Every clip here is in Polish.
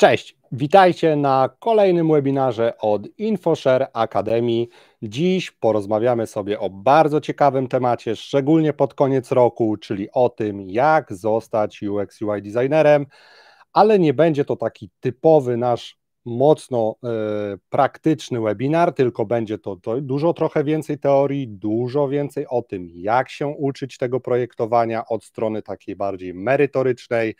Cześć, witajcie na kolejnym webinarze od InfoShare Akademii. Dziś porozmawiamy sobie o bardzo ciekawym temacie, szczególnie pod koniec roku, czyli o tym, jak zostać UX UI designerem, ale nie będzie to taki typowy nasz mocno y, praktyczny webinar, tylko będzie to, to dużo trochę więcej teorii, dużo więcej o tym, jak się uczyć tego projektowania od strony takiej bardziej merytorycznej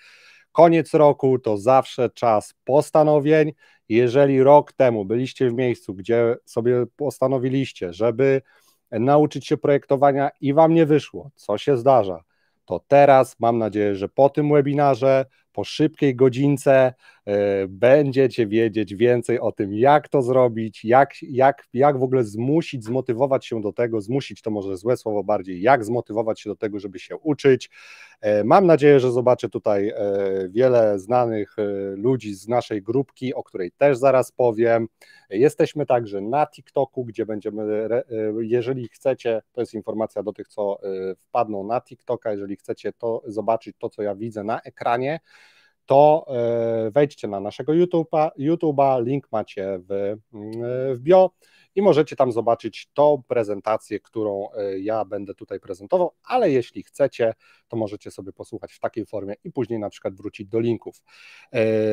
Koniec roku to zawsze czas postanowień. Jeżeli rok temu byliście w miejscu, gdzie sobie postanowiliście, żeby nauczyć się projektowania i wam nie wyszło, co się zdarza, to teraz mam nadzieję, że po tym webinarze, po szybkiej godzince, E, będziecie wiedzieć więcej o tym, jak to zrobić, jak, jak, jak w ogóle zmusić, zmotywować się do tego, zmusić to może złe słowo bardziej, jak zmotywować się do tego, żeby się uczyć. E, mam nadzieję, że zobaczę tutaj e, wiele znanych ludzi z naszej grupki, o której też zaraz powiem. Jesteśmy także na TikToku, gdzie będziemy, jeżeli chcecie, to jest informacja do tych, co wpadną na TikToka, jeżeli chcecie to zobaczyć, to co ja widzę na ekranie, to e, wejdźcie na naszego YouTube'a, link macie w, e, w bio i możecie tam zobaczyć tą prezentację, którą e, ja będę tutaj prezentował, ale jeśli chcecie, to możecie sobie posłuchać w takiej formie i później na przykład wrócić do linków.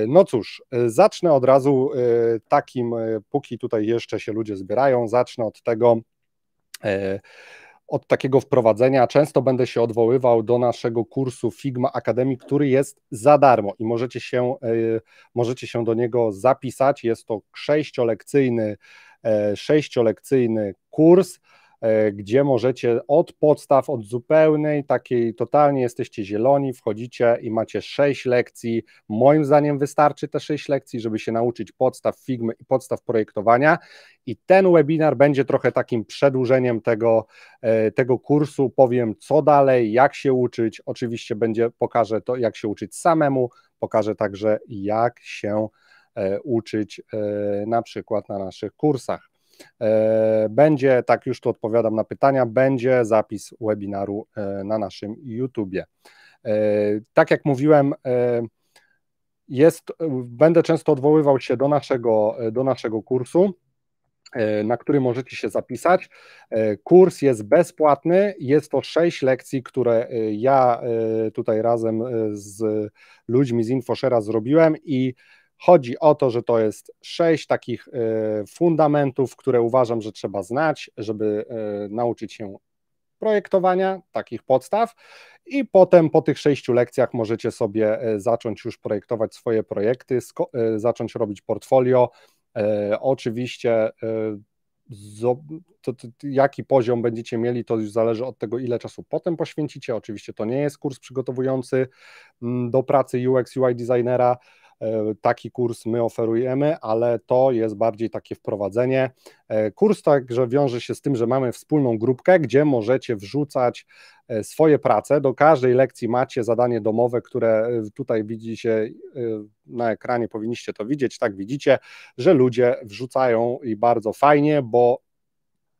No cóż, zacznę od razu takim, póki tutaj jeszcze się ludzie zbierają, zacznę od tego, od takiego wprowadzenia często będę się odwoływał do naszego kursu Figma Academy, który jest za darmo i możecie się, e, możecie się do niego zapisać. Jest to sześciolekcyjny, e, sześciolekcyjny kurs E, gdzie możecie od podstaw, od zupełnej, takiej totalnie jesteście zieloni, wchodzicie i macie sześć lekcji. Moim zdaniem wystarczy te sześć lekcji, żeby się nauczyć podstaw Figmy i podstaw projektowania. I ten webinar będzie trochę takim przedłużeniem tego, e, tego kursu. Powiem, co dalej, jak się uczyć. Oczywiście będzie, pokażę to, jak się uczyć samemu, pokażę także, jak się e, uczyć na przykład na naszych kursach. E, będzie, tak już tu odpowiadam na pytania, będzie zapis webinaru e, na naszym YouTubie. E, tak jak mówiłem, jest, będę często odwoływał się do naszego, do naszego kursu, na który możecie się zapisać. Kurs jest bezpłatny, jest to sześć lekcji, które ja tutaj razem z ludźmi z InfoShera zrobiłem i Chodzi o to, że to jest sześć takich y, fundamentów, które uważam, że trzeba znać, żeby y, nauczyć się projektowania, takich podstaw. I potem po tych sześciu lekcjach możecie sobie y, zacząć już projektować swoje projekty, zacząć robić portfolio. Oczywiście to, to, to, jaki poziom będziecie mieli, to już zależy od tego, ile czasu potem poświęcicie. Oczywiście to nie jest kurs przygotowujący mm, do pracy UX, UI designera. E, taki kurs my oferujemy, ale to jest bardziej takie wprowadzenie. E, kurs także wiąże się z tym, że mamy wspólną grupkę, gdzie możecie wrzucać e, swoje prace. Do każdej lekcji macie zadanie domowe, które tutaj widzicie na ekranie, powinniście to widzieć. Tak widzicie, że ludzie wrzucają i bardzo fajnie, bo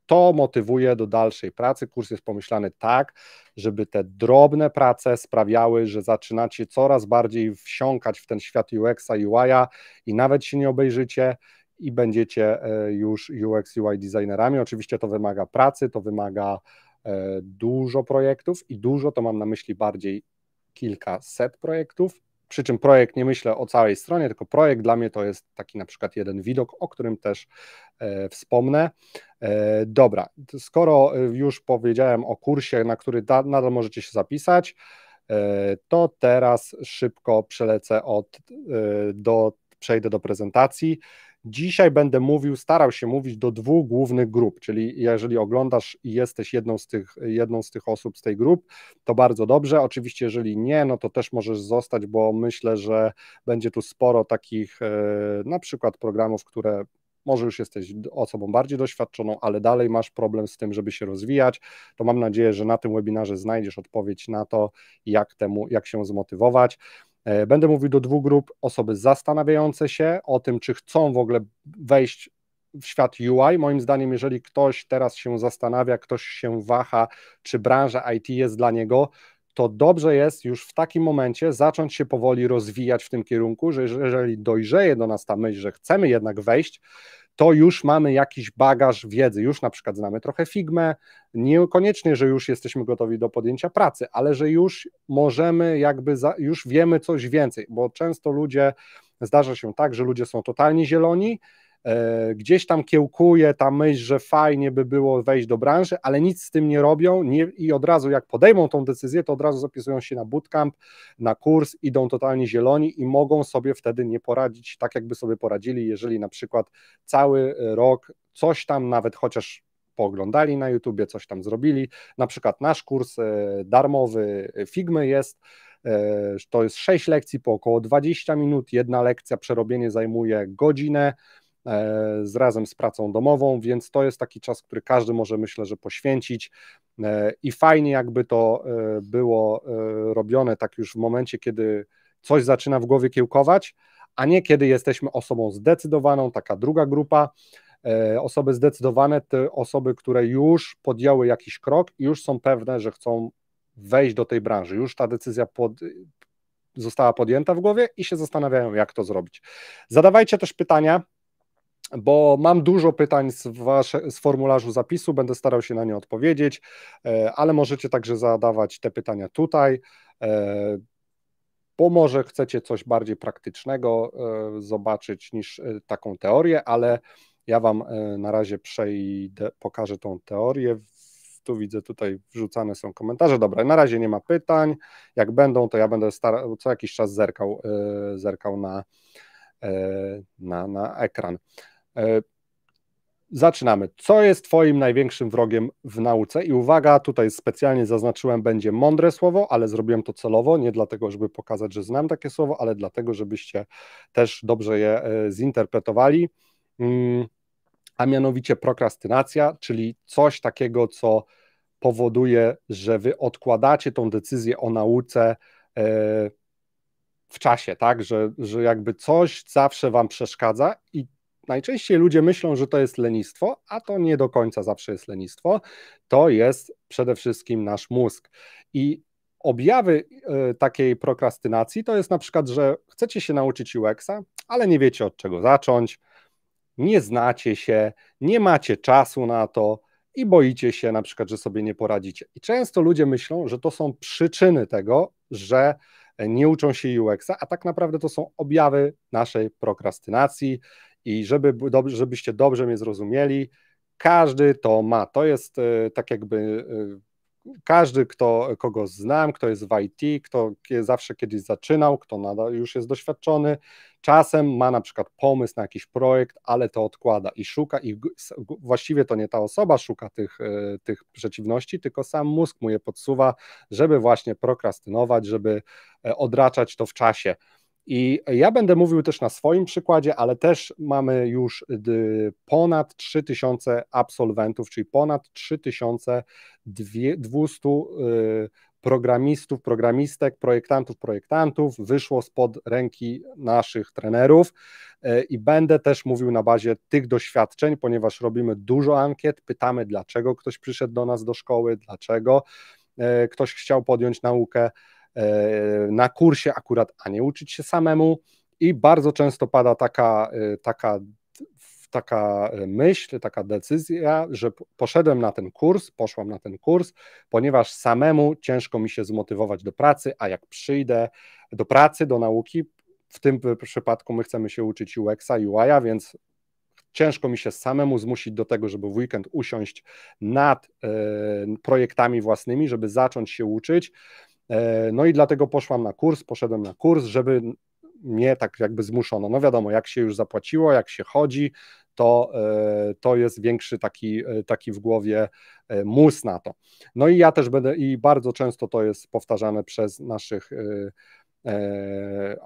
to motywuje do dalszej pracy. Kurs jest pomyślany tak, żeby te drobne prace sprawiały, że zaczynacie coraz bardziej wsiąkać w ten świat UX-a, UI-a i nawet się nie obejrzycie i będziecie e, już UX, UI designerami. Oczywiście to wymaga pracy, to wymaga e, dużo projektów i dużo to mam na myśli bardziej kilkaset projektów przy czym projekt nie myślę o całej stronie, tylko projekt dla mnie to jest taki na przykład jeden widok, o którym też e, wspomnę. E, dobra, skoro e, już powiedziałem o kursie, na który da, nadal możecie się zapisać, e, to teraz szybko przelecę od, e, do, przejdę do prezentacji. Dzisiaj będę mówił, starał się mówić do dwóch głównych grup, czyli jeżeli oglądasz i jesteś jedną z tych, jedną z tych osób z tej grup, to bardzo dobrze. Oczywiście, jeżeli nie, no to też możesz zostać, bo myślę, że będzie tu sporo takich e, na przykład programów, które może już jesteś osobą bardziej doświadczoną, ale dalej masz problem z tym, żeby się rozwijać, to mam nadzieję, że na tym webinarze znajdziesz odpowiedź na to, jak temu, jak się zmotywować. E, będę mówił do dwóch grup: osoby zastanawiające się o tym, czy chcą w ogóle wejść w świat UI. Moim zdaniem, jeżeli ktoś teraz się zastanawia, ktoś się waha, czy branża IT jest dla niego, to dobrze jest już w takim momencie zacząć się powoli rozwijać w tym kierunku, że jeżeli dojrzeje do nas ta myśl, że chcemy jednak wejść, to już mamy jakiś bagaż wiedzy, już na przykład znamy trochę Figmę, niekoniecznie, że już jesteśmy gotowi do podjęcia pracy, ale że już możemy jakby, za, już wiemy coś więcej, bo często ludzie, zdarza się tak, że ludzie są totalnie zieloni, E, gdzieś tam kiełkuje ta myśl, że fajnie by było wejść do branży, ale nic z tym nie robią nie, i od razu jak podejmą tą decyzję, to od razu zapisują się na bootcamp, na kurs, idą totalnie zieloni i mogą sobie wtedy nie poradzić tak, jakby sobie poradzili, jeżeli na przykład cały rok coś tam nawet chociaż pooglądali na YouTubie, coś tam zrobili. Na przykład nasz kurs e, darmowy Figmy jest. E, to jest 6 lekcji po około 20 minut. Jedna lekcja przerobienie zajmuje godzinę. E, z razem z pracą domową, więc to jest taki czas, który każdy może myślę, że poświęcić e, i fajnie jakby to e, było robione tak już w momencie, kiedy coś zaczyna w głowie kiełkować, a nie kiedy jesteśmy osobą zdecydowaną, taka druga grupa, osoby zdecydowane, te osoby, które już podjęły jakiś krok i już są pewne, że chcą wejść do tej branży, już ta decyzja pod, została podjęta w głowie i się zastanawiają, jak to zrobić. Zadawajcie też pytania, bo mam dużo pytań z, wasze, z formularzu zapisu, będę starał się na nie odpowiedzieć, e, ale możecie także zadawać te pytania tutaj, e, bo może chcecie coś bardziej praktycznego e, zobaczyć niż taką teorię, ale ja Wam na razie przejdę, pokażę tą teorię. Tu widzę, tutaj wrzucane są komentarze. Dobra, na razie nie ma pytań. Jak będą, to ja będę starał, co jakiś czas zerkał, zerkał na, na, na ekran. E, zaczynamy. Co jest Twoim największym wrogiem w nauce? I uwaga, tutaj specjalnie zaznaczyłem, będzie mądre słowo, ale zrobiłem to celowo, nie dlatego, żeby pokazać, że znam takie słowo, ale dlatego, żebyście też dobrze je e, zinterpretowali. Mm, a mianowicie prokrastynacja, czyli coś takiego, co powoduje, że Wy odkładacie tą decyzję o nauce e, w czasie, tak? Że, że jakby coś zawsze Wam przeszkadza i najczęściej ludzie myślą, że to jest lenistwo, a to nie do końca zawsze jest lenistwo. To jest przede wszystkim nasz mózg. I objawy e, takiej prokrastynacji to jest na przykład, że chcecie się nauczyć UX-a, ale nie wiecie od czego zacząć, nie znacie się, nie macie czasu na to i boicie się na przykład, że sobie nie poradzicie. I często ludzie myślą, że to są przyczyny tego, że nie uczą się UX-a, a tak naprawdę to są objawy naszej prokrastynacji i żeby, żebyście dobrze mnie zrozumieli, każdy to ma. To jest e, tak jakby e, każdy, kto, kogo znam, kto jest w IT, kto zawsze kiedyś zaczynał, kto nadal już jest doświadczony, czasem ma na przykład pomysł na jakiś projekt, ale to odkłada i szuka, i właściwie to nie ta osoba szuka tych, e, tych przeciwności, tylko sam mózg mu je podsuwa, żeby właśnie prokrastynować, żeby odraczać to w czasie i ja będę mówił też na swoim przykładzie, ale też mamy już y, ponad 3000 absolwentów, czyli ponad 3200 y, programistów, programistek, projektantów, projektantów wyszło spod ręki naszych trenerów y, i będę też mówił na bazie tych doświadczeń, ponieważ robimy dużo ankiet, pytamy dlaczego ktoś przyszedł do nas do szkoły, dlaczego ktoś chciał podjąć naukę E, na kursie akurat, a nie uczyć się samemu. I bardzo często pada taka, e, taka, taka myśl, taka decyzja, że poszedłem na ten kurs, poszłam na ten kurs, ponieważ samemu ciężko mi się zmotywować do pracy, a jak przyjdę do pracy, do nauki, w tym przypadku my chcemy się uczyć UX-a, UI-a, więc ciężko mi się samemu zmusić do tego, żeby w weekend usiąść nad y, projektami własnymi, żeby zacząć się uczyć. E, no i dlatego poszłam na kurs, poszedłem na kurs, żeby mnie tak jakby zmuszono. No wiadomo, jak się już zapłaciło, jak się chodzi, to, e, to jest większy taki, e, taki w głowie mus na to. No i ja też będę, i bardzo często to jest powtarzane przez naszych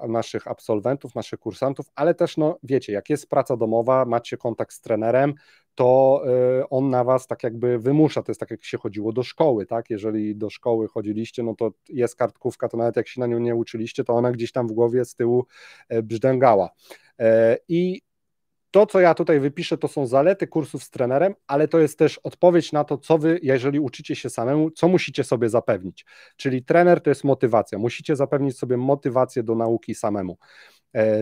naszych absolwentów, naszych kursantów, ale też, no wiecie, jak jest praca domowa, macie kontakt z trenerem, to e, on na was tak jakby wymusza. To jest tak, jak się chodziło do szkoły, tak? Jeżeli do szkoły chodziliście, no to jest kartkówka, to nawet jak się na nią nie uczyliście, to ona gdzieś tam w głowie z tyłu e, brzdęgała. E, I to, co ja tutaj wypiszę, to są zalety kursów z trenerem, ale to jest też odpowiedź na to, co wy, jeżeli uczycie się samemu, co musicie sobie zapewnić. Czyli trener to jest motywacja. Musicie zapewnić sobie motywację do nauki samemu.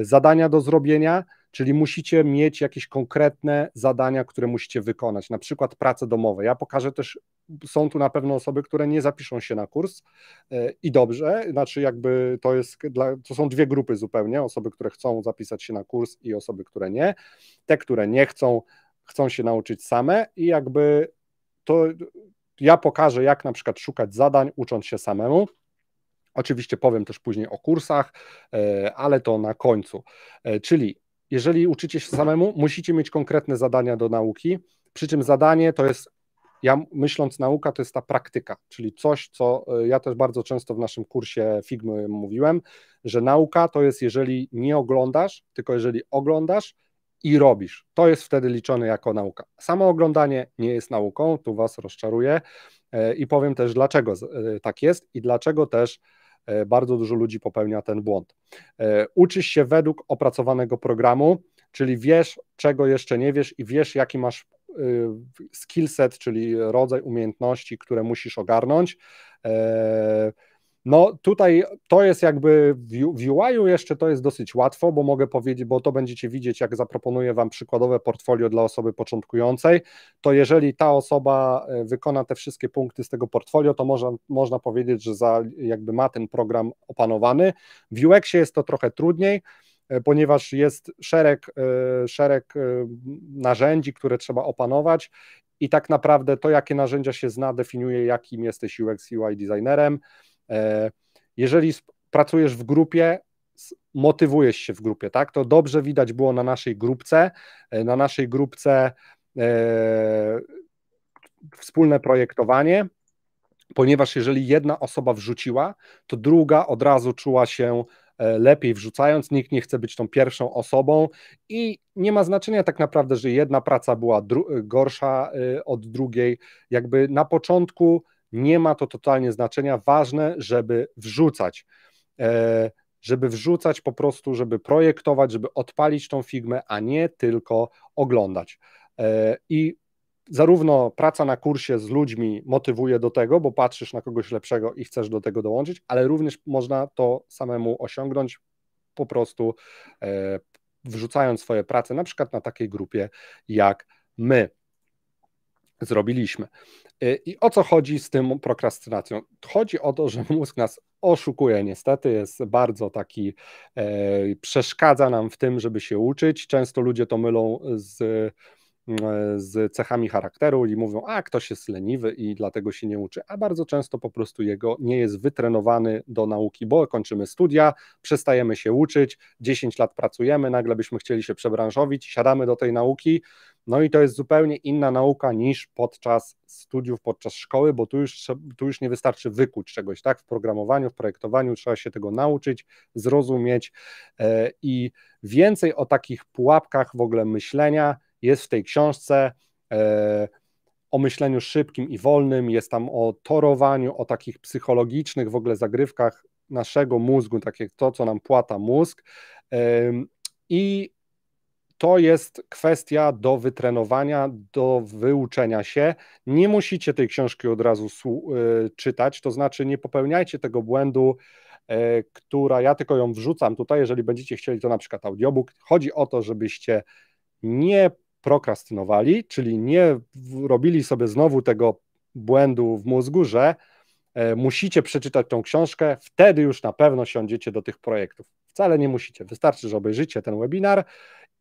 Zadania do zrobienia, Czyli musicie mieć jakieś konkretne zadania, które musicie wykonać, na przykład prace domowe. Ja pokażę też, są tu na pewno osoby, które nie zapiszą się na kurs e, i dobrze, znaczy jakby to jest, dla, to są dwie grupy zupełnie, osoby, które chcą zapisać się na kurs i osoby, które nie. Te, które nie chcą, chcą się nauczyć same i jakby to ja pokażę, jak na przykład szukać zadań, ucząc się samemu. Oczywiście powiem też później o kursach, e, ale to na końcu. E, czyli jeżeli uczycie się samemu, musicie mieć konkretne zadania do nauki, przy czym zadanie to jest, ja myśląc nauka, to jest ta praktyka, czyli coś, co e, ja też bardzo często w naszym kursie Figmy mówiłem, że nauka to jest, jeżeli nie oglądasz, tylko jeżeli oglądasz, i robisz. To jest wtedy liczone jako nauka. Samo oglądanie nie jest nauką, tu Was rozczaruję e, i powiem też, dlaczego e, tak jest i dlaczego też E, bardzo dużo ludzi popełnia ten błąd. E, uczysz się według opracowanego programu, czyli wiesz, czego jeszcze nie wiesz i wiesz, jaki masz e, skillset, czyli rodzaj umiejętności, które musisz ogarnąć. No tutaj to jest jakby w UI-u jeszcze to jest dosyć łatwo, bo mogę powiedzieć, bo to będziecie widzieć, jak zaproponuję Wam przykładowe portfolio dla osoby początkującej, to jeżeli ta osoba e, wykona te wszystkie punkty z tego portfolio, to można, można powiedzieć, że za, jakby ma ten program opanowany. W UX-ie jest to trochę trudniej, e, ponieważ jest szereg, e, szereg narzędzi, które trzeba opanować i tak naprawdę to, jakie narzędzia się zna, definiuje, jakim jesteś UX, UI designerem, E, jeżeli pracujesz w grupie, motywujesz się w grupie, tak? To dobrze widać było na naszej grupce. E, na naszej grupce e, wspólne projektowanie, ponieważ jeżeli jedna osoba wrzuciła, to druga od razu czuła się lepiej wrzucając, nikt nie chce być tą pierwszą osobą i nie ma znaczenia tak naprawdę, że jedna praca była gorsza od drugiej. Jakby na początku nie ma to totalnie znaczenia. Ważne, żeby wrzucać. E, żeby wrzucać po prostu, żeby projektować, żeby odpalić tą figmę, a nie tylko oglądać. E, I zarówno praca na kursie z ludźmi motywuje do tego, bo patrzysz na kogoś lepszego i chcesz do tego dołączyć, ale również można to samemu osiągnąć po prostu e, wrzucając swoje prace, na przykład na takiej grupie jak my zrobiliśmy. Y, I o co chodzi z tym prokrastynacją? Chodzi o to, że mózg nas oszukuje niestety, jest bardzo taki, e, przeszkadza nam w tym, żeby się uczyć. Często ludzie to mylą z E, z cechami charakteru i mówią, a ktoś jest leniwy i dlatego się nie uczy, a bardzo często po prostu jego nie jest wytrenowany do nauki, bo kończymy studia, przestajemy się uczyć, 10 lat pracujemy, nagle byśmy chcieli się przebranżowić, siadamy do tej nauki, no i to jest zupełnie inna nauka niż podczas studiów, podczas szkoły, bo tu już, tu już nie wystarczy wykuć czegoś, tak? W programowaniu, w projektowaniu trzeba się tego nauczyć, zrozumieć e, i więcej o takich pułapkach w ogóle myślenia, jest w tej książce e, o myśleniu szybkim i wolnym, jest tam o torowaniu, o takich psychologicznych w ogóle zagrywkach naszego mózgu, takie to, co nam płata mózg. I to jest kwestia do wytrenowania, do wyuczenia się. Nie musicie tej książki od razu e, czytać, to znaczy nie popełniajcie tego błędu, e, która ja tylko ją wrzucam tutaj, jeżeli będziecie chcieli, to na przykład audiobook. Chodzi o to, żebyście nie prokrastynowali, czyli nie robili sobie znowu tego błędu w mózgu, że e, musicie przeczytać tą książkę, wtedy już na pewno siądziecie do tych projektów. Wcale nie musicie, wystarczy, że obejrzycie ten webinar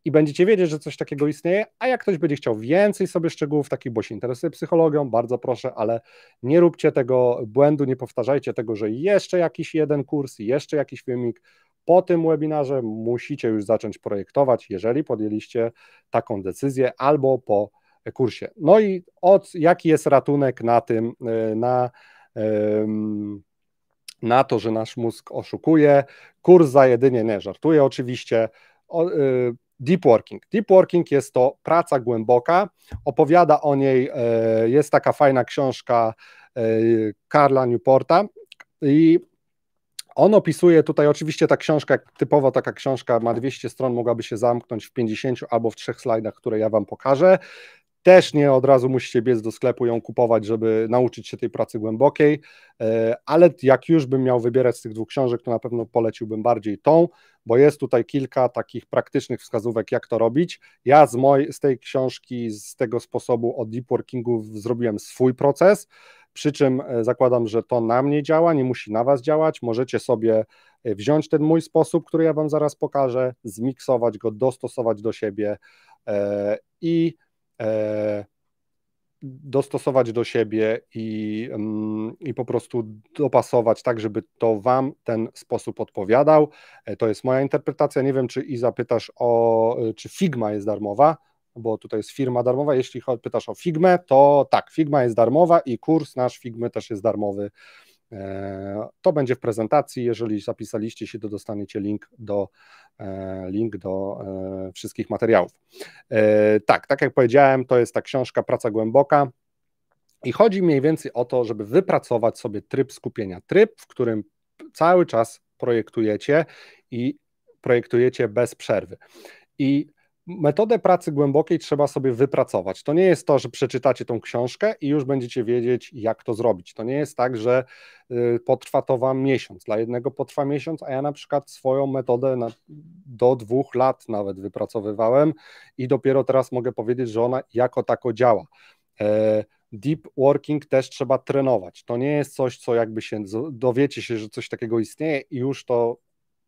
i będziecie wiedzieć, że coś takiego istnieje, a jak ktoś będzie chciał więcej sobie szczegółów takich, bo się interesuje psychologią, bardzo proszę, ale nie róbcie tego błędu, nie powtarzajcie tego, że jeszcze jakiś jeden kurs, jeszcze jakiś filmik, po tym webinarze musicie już zacząć projektować, jeżeli podjęliście taką decyzję, albo po kursie. No i od, jaki jest ratunek na tym, e, na, na to, że nasz mózg oszukuje? Kurs za jedynie, nie, żartuję oczywiście, e, deep working. Deep working jest to praca głęboka, opowiada o niej, e, jest taka fajna książka Karla Newporta i on opisuje tutaj oczywiście ta książka, typowo taka książka ma 200 stron, mogłaby się zamknąć w 50 albo w trzech slajdach, które ja Wam pokażę. Też nie od razu musicie biec do sklepu ją kupować, żeby nauczyć się tej pracy głębokiej, e, ale jak już bym miał wybierać z tych dwóch książek, to na pewno poleciłbym bardziej tą, bo jest tutaj kilka takich praktycznych wskazówek, jak to robić. Ja z, moj, z tej książki, z tego sposobu o deep workingu zrobiłem swój proces przy czym e, zakładam, że to na mnie działa, nie musi na Was działać. Możecie sobie e, wziąć ten mój sposób, który ja Wam zaraz pokażę, zmiksować go, dostosować do siebie e, i dostosować do siebie i, mm, i po prostu dopasować tak, żeby to Wam ten sposób odpowiadał. To jest moja interpretacja. Nie wiem, czy i zapytasz o, czy Figma jest darmowa bo tutaj jest firma darmowa. Jeśli pytasz o Figmę, to tak, Figma jest darmowa i kurs nasz Figmy też jest darmowy. E, to będzie w prezentacji. Jeżeli zapisaliście się, to dostaniecie link do, e, link do e, wszystkich materiałów. Tak, tak jak powiedziałem, to jest ta książka Praca Głęboka. I chodzi mniej więcej o to, żeby wypracować sobie tryb skupienia. Tryb, w którym cały czas projektujecie i projektujecie bez przerwy. I metodę pracy głębokiej trzeba sobie wypracować. To nie jest to, że przeczytacie tą książkę i już będziecie wiedzieć, jak to zrobić. To nie jest tak, że y, potrwa to wam miesiąc. Dla jednego potrwa miesiąc, a ja na przykład swoją metodę na, do dwóch lat nawet wypracowywałem i dopiero teraz mogę powiedzieć, że ona jako tako działa. E, deep working też trzeba trenować. To nie jest coś, co jakby się dowiecie się, że coś takiego istnieje i już to,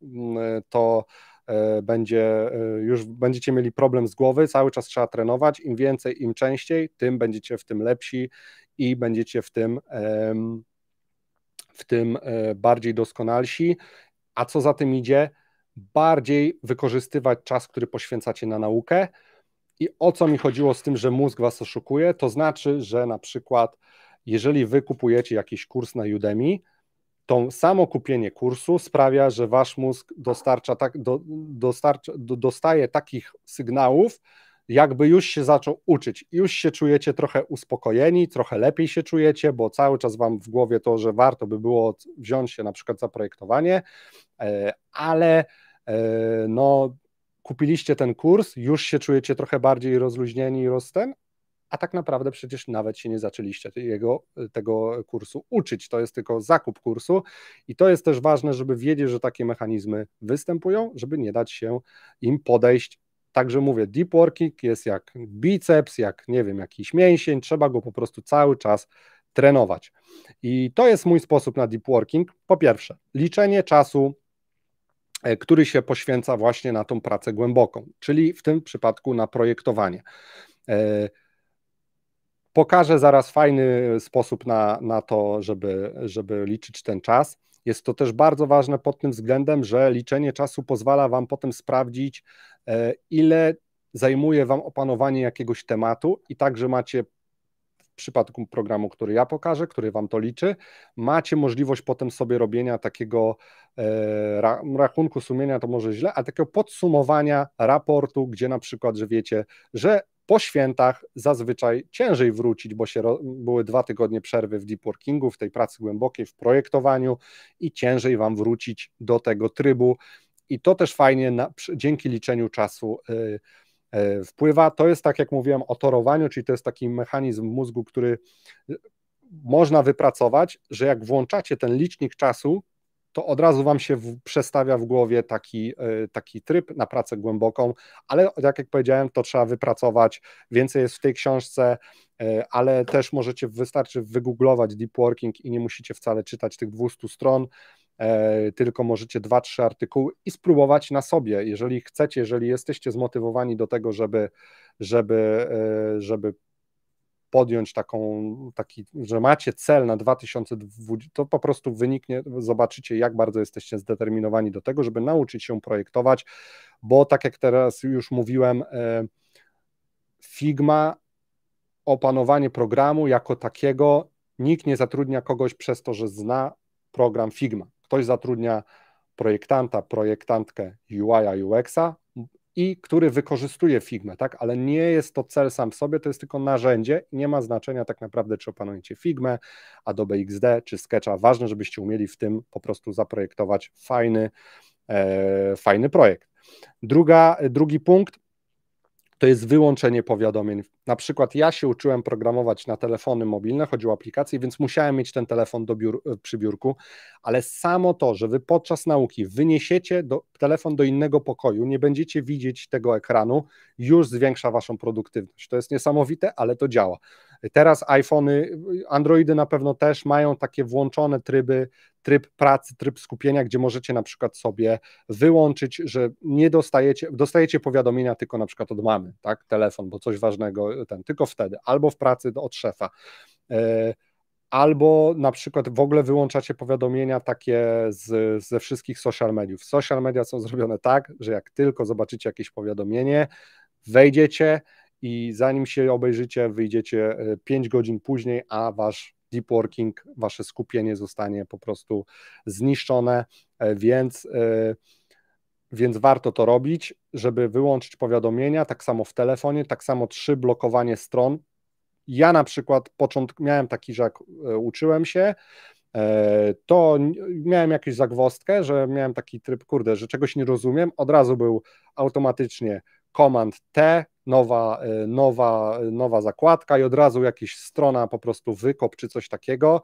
mm, to E, będzie, e, już będziecie mieli problem z głowy, cały czas trzeba trenować, im więcej, im częściej, tym będziecie w tym lepsi i będziecie w tym, w tym e, bardziej doskonalsi, a co za tym idzie, bardziej wykorzystywać czas, który poświęcacie na naukę. I o co mi chodziło z tym, że mózg was oszukuje? To znaczy, że na przykład, jeżeli wy kupujecie jakiś kurs na Udemy, to samo kupienie kursu sprawia, że wasz mózg dostarcza tak, do, dostarcza, do, dostaje takich sygnałów, jakby już się zaczął uczyć. Już się czujecie trochę uspokojeni, trochę lepiej się czujecie, bo cały czas wam w głowie to, że warto by było wziąć się na przykład za projektowanie, e, ale e, no, kupiliście ten kurs, już się czujecie trochę bardziej rozluźnieni i rozten, a tak naprawdę przecież nawet się nie zaczęliście jego, e, tego kursu uczyć. To jest tylko zakup kursu i to jest też ważne, żeby wiedzieć, że takie mechanizmy występują, żeby nie dać się im podejść. Także mówię, deep working jest jak biceps, jak nie wiem, jakiś mięsień, trzeba go po prostu cały czas trenować. I to jest mój sposób na deep working. Po pierwsze, liczenie czasu e, który się poświęca właśnie na tą pracę głęboką, czyli w tym przypadku na projektowanie. E, Pokażę zaraz fajny sposób na, na to, żeby, żeby liczyć ten czas. Jest to też bardzo ważne pod tym względem, że liczenie czasu pozwala Wam potem sprawdzić, e, ile zajmuje Wam opanowanie jakiegoś tematu i także macie w przypadku programu, który ja pokażę, który Wam to liczy, macie możliwość potem sobie robienia takiego e, rachunku sumienia, to może źle, a takiego podsumowania raportu, gdzie na przykład, że wiecie, że po świętach zazwyczaj ciężej wrócić, bo się były dwa tygodnie przerwy w deep workingu, w tej pracy głębokiej, w projektowaniu i ciężej Wam wrócić do tego trybu. I to też fajnie na, dzięki liczeniu czasu. Y, y, wpływa. To jest tak, jak mówiłem, o torowaniu, czyli to jest taki mechanizm mózgu, który y, można wypracować, że jak włączacie ten licznik czasu, to od razu Wam się w, przestawia w głowie taki, e, taki tryb na pracę głęboką, ale tak jak powiedziałem, to trzeba wypracować. Więcej jest w tej książce, e, ale też możecie, wystarczy wygooglować deep working i nie musicie wcale czytać tych 200 stron e, tylko możecie dwa, trzy artykuły i spróbować na sobie. Jeżeli chcecie, jeżeli jesteście zmotywowani do tego, żeby, żeby, żeby podjąć taką, taki, że macie cel na 2020, to po prostu wyniknie, zobaczycie, jak bardzo jesteście zdeterminowani do tego, żeby nauczyć się projektować, bo tak jak teraz już mówiłem, e, Figma, opanowanie programu jako takiego, nikt nie zatrudnia kogoś przez to, że zna program Figma. Ktoś zatrudnia projektanta, projektantkę UI-a, UX-a, i który wykorzystuje Figmę, tak? Ale nie jest to cel sam w sobie, to jest tylko narzędzie. Nie ma znaczenia tak naprawdę, czy opanujecie Figmę, Adobe XD czy Sketcha. Ważne, żebyście umieli w tym po prostu zaprojektować fajny, e, fajny projekt. Druga, drugi punkt to jest wyłączenie powiadomień. Na przykład ja się uczyłem programować na telefony mobilne, chodzi o aplikacje, więc musiałem mieć ten telefon do biur, e, przy biurku, ale samo to, że wy podczas nauki wyniesiecie do, telefon do innego pokoju, nie będziecie widzieć tego ekranu, już zwiększa waszą produktywność. To jest niesamowite, ale to działa. Teraz iPhony, Androidy na pewno też mają takie włączone tryby, tryb pracy, tryb skupienia, gdzie możecie na przykład sobie wyłączyć, że nie dostajecie, dostajecie powiadomienia tylko na przykład od mamy, tak, telefon, bo coś ważnego, ten, tylko wtedy, albo w pracy od szefa. E, albo na przykład w ogóle wyłączacie powiadomienia takie z, ze wszystkich social mediów. Social media są zrobione tak, że jak tylko zobaczycie jakieś powiadomienie, wejdziecie, i zanim się obejrzycie, wyjdziecie 5 e, godzin później, a wasz deep working, wasze skupienie zostanie po prostu zniszczone, e, więc e, więc warto to robić, żeby wyłączyć powiadomienia, tak samo w telefonie, tak samo trzy blokowanie stron. Ja na przykład począt miałem taki, że jak uczyłem się, to miałem jakąś zagwostkę, że miałem taki tryb, kurde, że czegoś nie rozumiem, od razu był automatycznie komand T, nowa, y, nowa, y, nowa zakładka i od razu jakaś strona po prostu wykop czy coś takiego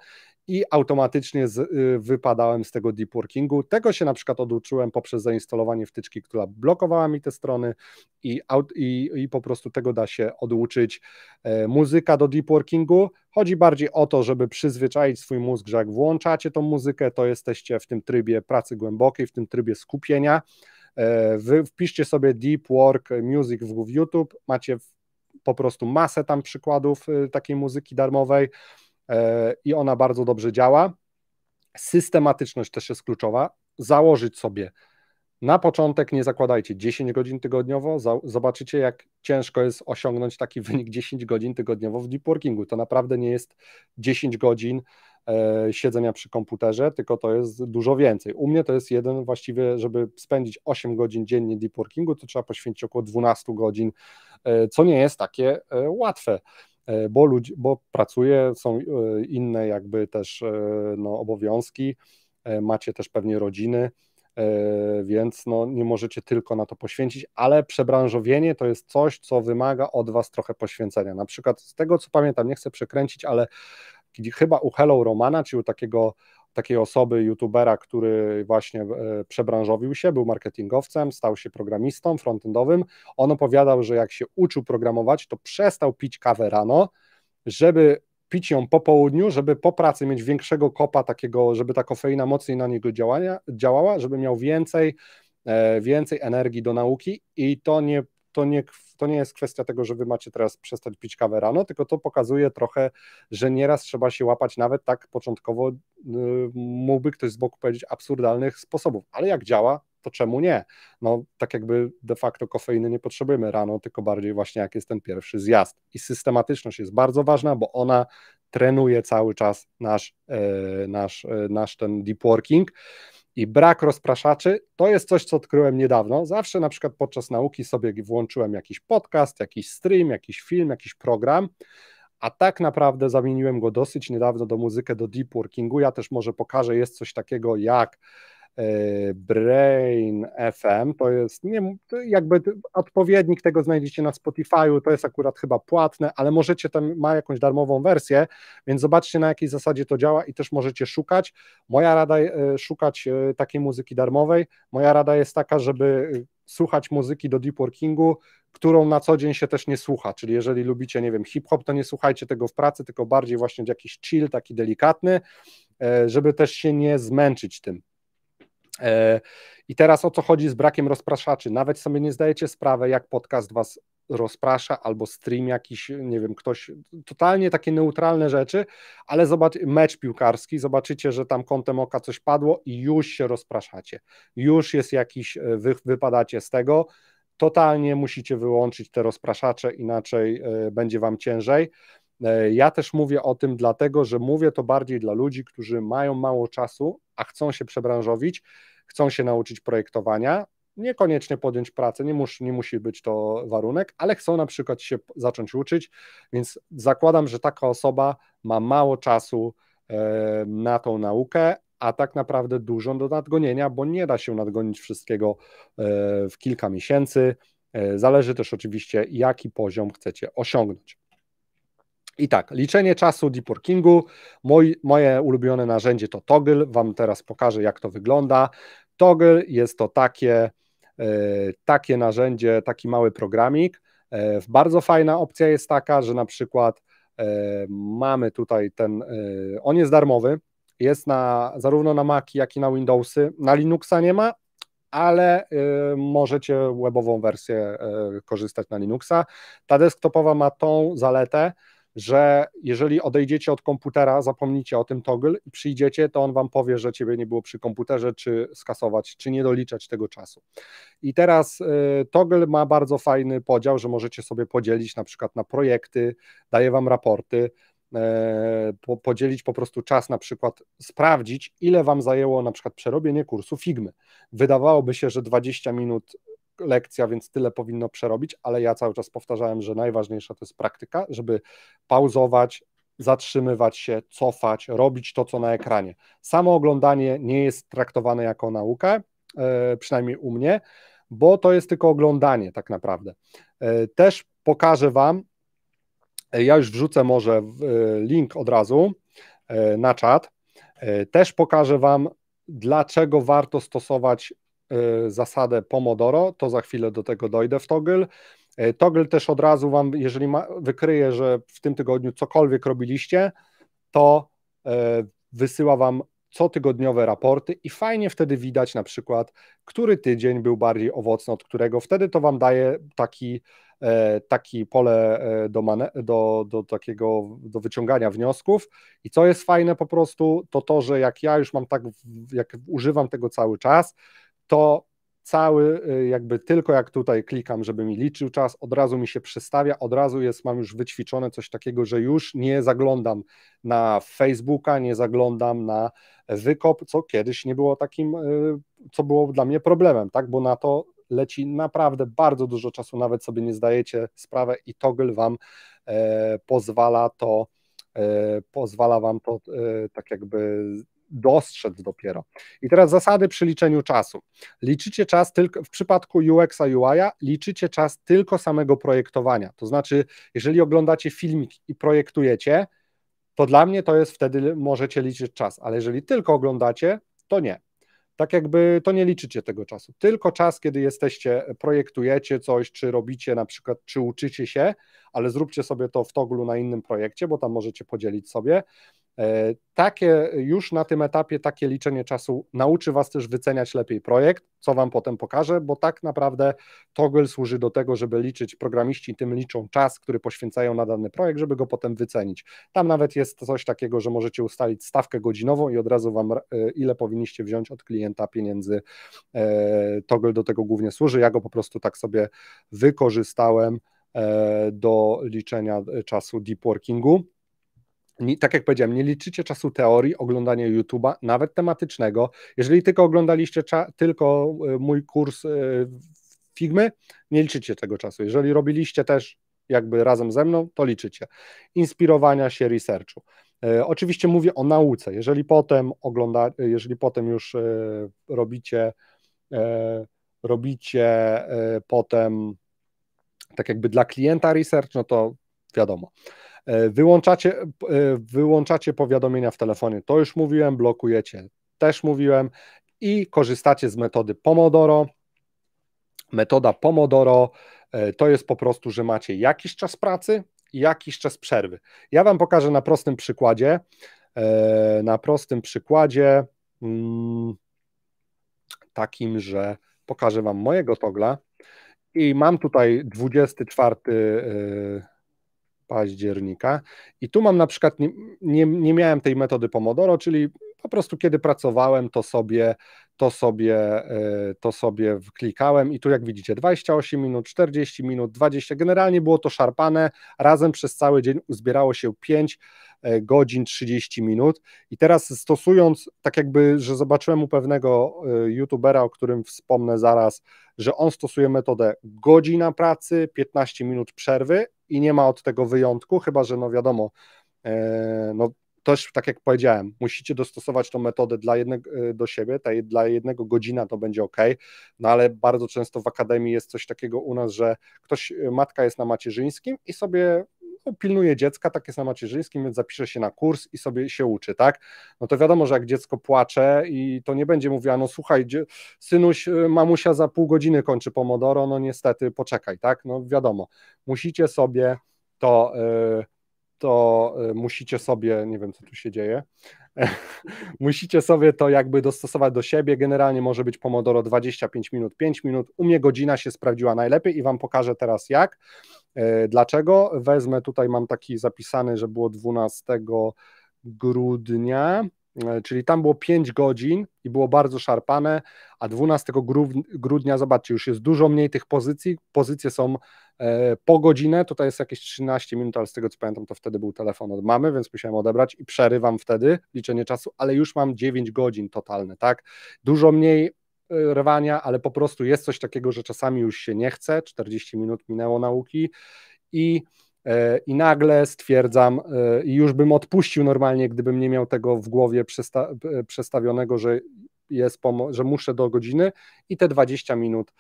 i automatycznie z, y, wypadałem z tego deep workingu. Tego się na przykład oduczyłem poprzez zainstalowanie wtyczki, która blokowała mi te strony i, i, i po prostu tego da się oduczyć. E, muzyka do deep workingu. Chodzi bardziej o to, żeby przyzwyczaić swój mózg, że jak włączacie tą muzykę, to jesteście w tym trybie pracy głębokiej, w tym trybie skupienia E, wy wpiszcie sobie Deep Work Music w YouTube, macie po prostu masę tam przykładów y, takiej muzyki darmowej e, i ona bardzo dobrze działa. Systematyczność też jest kluczowa. Założyć sobie na początek nie zakładajcie 10 godzin tygodniowo. Zobaczycie, jak ciężko jest osiągnąć taki wynik 10 godzin tygodniowo w deep workingu. To naprawdę nie jest 10 godzin e, siedzenia przy komputerze, tylko to jest dużo więcej. U mnie to jest jeden właściwie, żeby spędzić 8 godzin dziennie deep workingu, to trzeba poświęcić około 12 godzin, e, co nie jest takie e, łatwe bo, ludzi, bo pracuje, są inne jakby też no, obowiązki, macie też pewnie rodziny, Yy, więc no, nie możecie tylko na to poświęcić, ale przebranżowienie to jest coś, co wymaga od Was trochę poświęcenia. Na przykład z tego, co pamiętam, nie chcę przekręcić, ale chyba u Hello Romana, czy u takiego takiej osoby, youtubera, który właśnie e, przebranżowił się, był marketingowcem, stał się programistą frontendowym. On opowiadał, że jak się uczył programować, to przestał pić kawę rano, żeby pić ją po południu, żeby po pracy mieć większego kopa takiego, żeby ta kofeina mocniej na niego działania, działała, żeby miał więcej, e, więcej energii do nauki i to nie, to, nie, to nie jest kwestia tego, że wy macie teraz przestać pić kawę rano, tylko to pokazuje trochę, że nieraz trzeba się łapać nawet tak początkowo, y, mógłby ktoś z boku powiedzieć, absurdalnych sposobów, ale jak działa, to czemu nie? No tak jakby de facto kofeiny nie potrzebujemy rano, tylko bardziej właśnie jak jest ten pierwszy zjazd. I systematyczność jest bardzo ważna, bo ona trenuje cały czas nasz, e, nasz, e, nasz ten deep working i brak rozpraszaczy, to jest coś, co odkryłem niedawno. Zawsze na przykład podczas nauki sobie włączyłem jakiś podcast, jakiś stream, jakiś film, jakiś program, a tak naprawdę zamieniłem go dosyć niedawno do muzykę, do deep workingu. Ja też może pokażę, jest coś takiego jak Y, Brain FM, to jest nie, jakby odpowiednik tego znajdziecie na Spotify'u, to jest akurat chyba płatne, ale możecie tam, ma jakąś darmową wersję, więc zobaczcie na jakiej zasadzie to działa i też możecie szukać. Moja rada, y, szukać y, takiej muzyki darmowej, moja rada jest taka, żeby słuchać muzyki do deep workingu, którą na co dzień się też nie słucha, czyli jeżeli lubicie, nie wiem, hip-hop, to nie słuchajcie tego w pracy, tylko bardziej właśnie jakiś chill, taki delikatny, żeby też się nie zmęczyć tym. E, I teraz o co chodzi z brakiem rozpraszaczy? Nawet sobie nie zdajecie sprawy, jak podcast was rozprasza, albo stream jakiś, nie wiem, ktoś, totalnie takie neutralne rzeczy, ale zobacz, mecz piłkarski, zobaczycie, że tam kątem oka coś padło i już się rozpraszacie, już jest jakiś, e, wy, wypadacie z tego, totalnie musicie wyłączyć te rozpraszacze, inaczej e, będzie wam ciężej. E, ja też mówię o tym dlatego, że mówię to bardziej dla ludzi, którzy mają mało czasu, a chcą się przebranżowić, chcą się nauczyć projektowania, niekoniecznie podjąć pracę, nie, mus, nie musi być to warunek, ale chcą na przykład się zacząć uczyć, więc zakładam, że taka osoba ma mało czasu e, na tą naukę, a tak naprawdę dużo do nadgonienia, bo nie da się nadgonić wszystkiego e, w kilka miesięcy. Zależy też oczywiście, jaki poziom chcecie osiągnąć. I tak, liczenie czasu deep workingu. moje ulubione narzędzie to Toggle. Wam teraz pokażę, jak to wygląda. Toggle jest to takie, e, takie narzędzie, taki mały programik. E, bardzo fajna opcja jest taka, że na przykład e, mamy tutaj ten, on jest darmowy, jest na, zarówno na Maci, jak i na Windowsy. Na Linuxa nie ma, ale możecie webową wersję korzystać na Linuxa. Ta desktopowa ma tą zaletę, że jeżeli odejdziecie od komputera, zapomnicie o tym toggle i przyjdziecie, to on wam powie, że ciebie nie było przy komputerze, czy skasować, czy nie doliczać tego czasu. I teraz y, toggle ma bardzo fajny podział, że możecie sobie podzielić na przykład na projekty, daje wam raporty, e, podzielić po prostu czas, na przykład sprawdzić, ile wam zajęło na przykład przerobienie kursu Figmy. Wydawałoby się, że 20 minut lekcja, więc tyle powinno przerobić, ale ja cały czas powtarzałem, że najważniejsza to jest praktyka, żeby pauzować, zatrzymywać się, cofać, robić to, co na ekranie. Samo oglądanie nie jest traktowane jako nauka, e, przynajmniej u mnie, bo to jest tylko oglądanie tak naprawdę. E, też pokażę Wam, e, ja już wrzucę może link od razu na czat, też pokażę Wam, dlaczego warto stosować Y, zasadę Pomodoro, to za chwilę do tego dojdę w Togl. Y, Togl też od razu Wam, jeżeli ma, wykryje, że w tym tygodniu cokolwiek robiliście, to y, wysyła Wam cotygodniowe raporty i fajnie wtedy widać na przykład, który tydzień był bardziej owocny od którego. Wtedy to Wam daje taki, taki pole do, do, do takiego do wyciągania wniosków. I co jest fajne po prostu, to to, że jak ja już mam tak, jak używam tego cały czas, to cały y, jakby tylko jak tutaj klikam, żeby mi liczył czas, od razu mi się przestawia, od razu jest, mam już wyćwiczone coś takiego, że już nie zaglądam na Facebooka, nie zaglądam na wykop, co kiedyś nie było takim, y, co było dla mnie problemem, tak, bo na to leci naprawdę bardzo dużo czasu, nawet sobie nie zdajecie sprawę i toggle wam e, pozwala to e, pozwala wam to e, tak jakby dostrzec dopiero. I teraz zasady przy liczeniu czasu. Liczycie czas tylko, w przypadku UX-a, UI-a, liczycie czas tylko samego projektowania. To znaczy, jeżeli oglądacie filmik i projektujecie, to dla mnie to jest wtedy możecie liczyć czas, ale jeżeli tylko oglądacie, to nie. Tak jakby to nie liczycie tego czasu. Tylko czas, kiedy jesteście, projektujecie coś, czy robicie na przykład, czy uczycie się, ale zróbcie sobie to w toglu na innym projekcie, bo tam możecie podzielić sobie. E, takie już na tym etapie, takie liczenie czasu nauczy Was też wyceniać lepiej projekt, co Wam potem pokażę, bo tak naprawdę toggle służy do tego, żeby liczyć, programiści tym liczą czas, który poświęcają na dany projekt, żeby go potem wycenić. Tam nawet jest coś takiego, że możecie ustalić stawkę godzinową i od razu Wam, e, ile powinniście wziąć od klienta pieniędzy. E, toggle do tego głównie służy. Ja go po prostu tak sobie wykorzystałem do liczenia czasu deep workingu tak jak powiedziałem, nie liczycie czasu teorii, oglądania YouTube'a, nawet tematycznego. Jeżeli tylko oglądaliście tylko e, mój kurs e, Figmy, nie liczycie tego czasu. Jeżeli robiliście też jakby razem ze mną, to liczycie. Inspirowania się researchu. E, oczywiście mówię o nauce. Jeżeli potem ogląda, jeżeli potem już robicie, robicie potem tak jakby dla klienta research, no to wiadomo. E, wyłączacie, e, wyłączacie powiadomienia w telefonie, to już mówiłem, blokujecie, też mówiłem i korzystacie z metody Pomodoro. Metoda Pomodoro e, to jest po prostu, że macie jakiś czas pracy i jakiś czas przerwy. Ja Wam pokażę na prostym przykładzie, na prostym przykładzie mm, takim, że pokażę Wam mojego togla i mam tutaj 24 października. I tu mam na przykład, nie, nie, nie miałem tej metody Pomodoro, czyli po prostu kiedy pracowałem, to sobie, to sobie, e, to sobie klikałem i tu jak widzicie 28 minut, 40 minut, 20, generalnie było to szarpane, razem przez cały dzień zbierało się 5 e, godzin 30 minut i teraz stosując, tak jakby, że zobaczyłem u pewnego e, youtubera, o którym wspomnę zaraz, że on stosuje metodę godzina pracy, 15 minut przerwy i nie ma od tego wyjątku, chyba że no wiadomo, e, no też tak jak powiedziałem, musicie dostosować tą metodę dla jednego, e, do siebie, ta, dla jednego godzina to będzie ok, no ale bardzo często w akademii jest coś takiego u nas, że ktoś, e, matka jest na macierzyńskim i sobie no, pilnuje dziecka, takie jest na macierzyńskim, więc zapisze się na kurs i sobie się uczy, tak? No to wiadomo, że jak dziecko płacze i to nie będzie mówiła, no słuchaj, synuś, y, mamusia za pół godziny kończy pomodoro, no niestety poczekaj, tak? No wiadomo, musicie sobie to... Y, to y, musicie sobie, nie wiem co tu się dzieje, musicie sobie to jakby dostosować do siebie. Generalnie może być Pomodoro 25 minut, 5 minut. U mnie godzina się sprawdziła najlepiej i Wam pokażę teraz jak. E, dlaczego? Wezmę tutaj, mam taki zapisany, że było 12 grudnia, e, czyli tam było 5 godzin i było bardzo szarpane, a 12 grudnia, zobaczcie, już jest dużo mniej tych pozycji, pozycje są e, po godzinę, tutaj jest jakieś 13 minut, ale z tego co pamiętam, to wtedy był telefon od mamy, więc musiałem odebrać i przerywam wtedy liczenie czasu, ale już mam 9 godzin totalne, tak? Dużo mniej Y, rwania, ale po prostu jest coś takiego, że czasami już się nie chce, 40 minut minęło nauki i e, i nagle stwierdzam, e, i już bym odpuścił normalnie, gdybym nie miał tego w głowie przesta e, przestawionego, że, jest że muszę do godziny i te 20 minut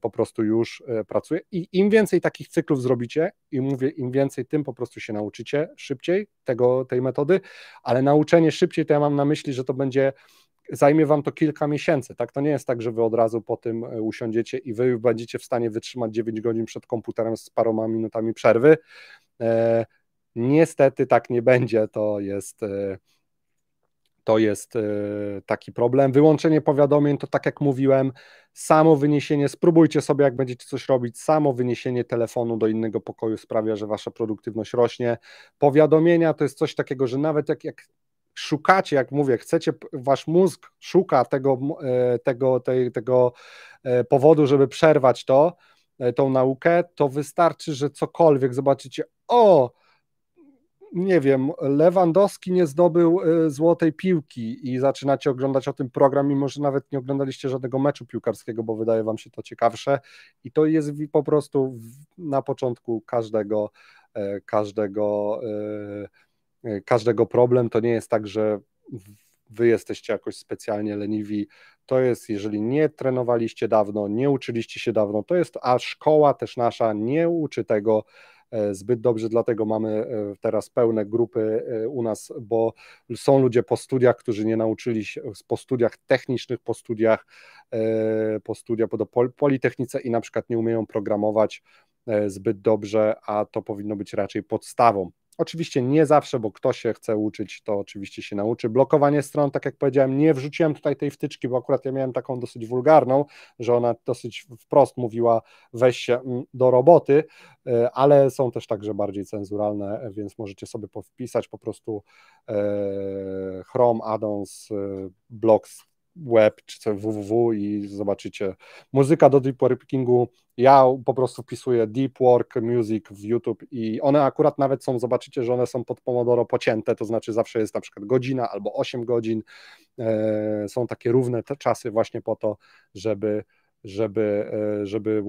po prostu już pracuję. I im więcej takich cyklów zrobicie, i mówię, im więcej, tym po prostu się nauczycie szybciej tego, tej metody, ale nauczenie szybciej to ja mam na myśli, że to będzie zajmie wam to kilka miesięcy, tak? To nie jest tak, że wy od razu po tym e, usiądziecie i wy będziecie w stanie wytrzymać 9 godzin przed komputerem z paroma minutami przerwy. E, niestety tak nie będzie, to jest e, to jest taki problem. Wyłączenie powiadomień to tak jak mówiłem, samo wyniesienie, spróbujcie sobie jak będziecie coś robić, samo wyniesienie telefonu do innego pokoju sprawia, że wasza produktywność rośnie. Powiadomienia to jest coś takiego, że nawet jak, jak szukacie, jak mówię, chcecie, wasz mózg szuka tego, e, tego, tej, tego e, powodu, żeby przerwać to, e, tą naukę, to wystarczy, że cokolwiek zobaczycie, o, nie wiem, Lewandowski nie zdobył złotej piłki i zaczynacie oglądać o tym program, mimo że nawet nie oglądaliście żadnego meczu piłkarskiego, bo wydaje wam się to ciekawsze i to jest po prostu na początku każdego każdego Y, każdego problem. To nie jest tak, że wy jesteście jakoś specjalnie leniwi. To jest, jeżeli nie trenowaliście dawno, nie uczyliście się dawno, to jest, a szkoła też nasza nie uczy tego e, zbyt dobrze, dlatego mamy e, teraz pełne grupy e, u nas, bo są ludzie po studiach, którzy nie nauczyli się, po studiach technicznych, po studiach, po studiach po Politechnice i na przykład nie umieją programować zbyt dobrze, a to powinno być raczej podstawą Oczywiście nie zawsze, bo kto się chce uczyć, to oczywiście się nauczy. Blokowanie stron, tak jak powiedziałem, nie wrzuciłem tutaj tej wtyczki, bo akurat ja miałem taką dosyć wulgarną, że ona dosyć wprost mówiła weź się mm, do roboty, e, ale są też także bardziej cenzuralne, e, więc możecie sobie powpisać po prostu e, Chrome Addons Blocks web czy coś www i zobaczycie. Muzyka do deep workingu, ja po prostu wpisuję deep work music w YouTube i one akurat nawet są, zobaczycie, że one są pod Pomodoro pocięte, to znaczy zawsze jest na przykład godzina albo 8 godzin, e, są takie równe te czasy właśnie po to, żeby żeby, e, żeby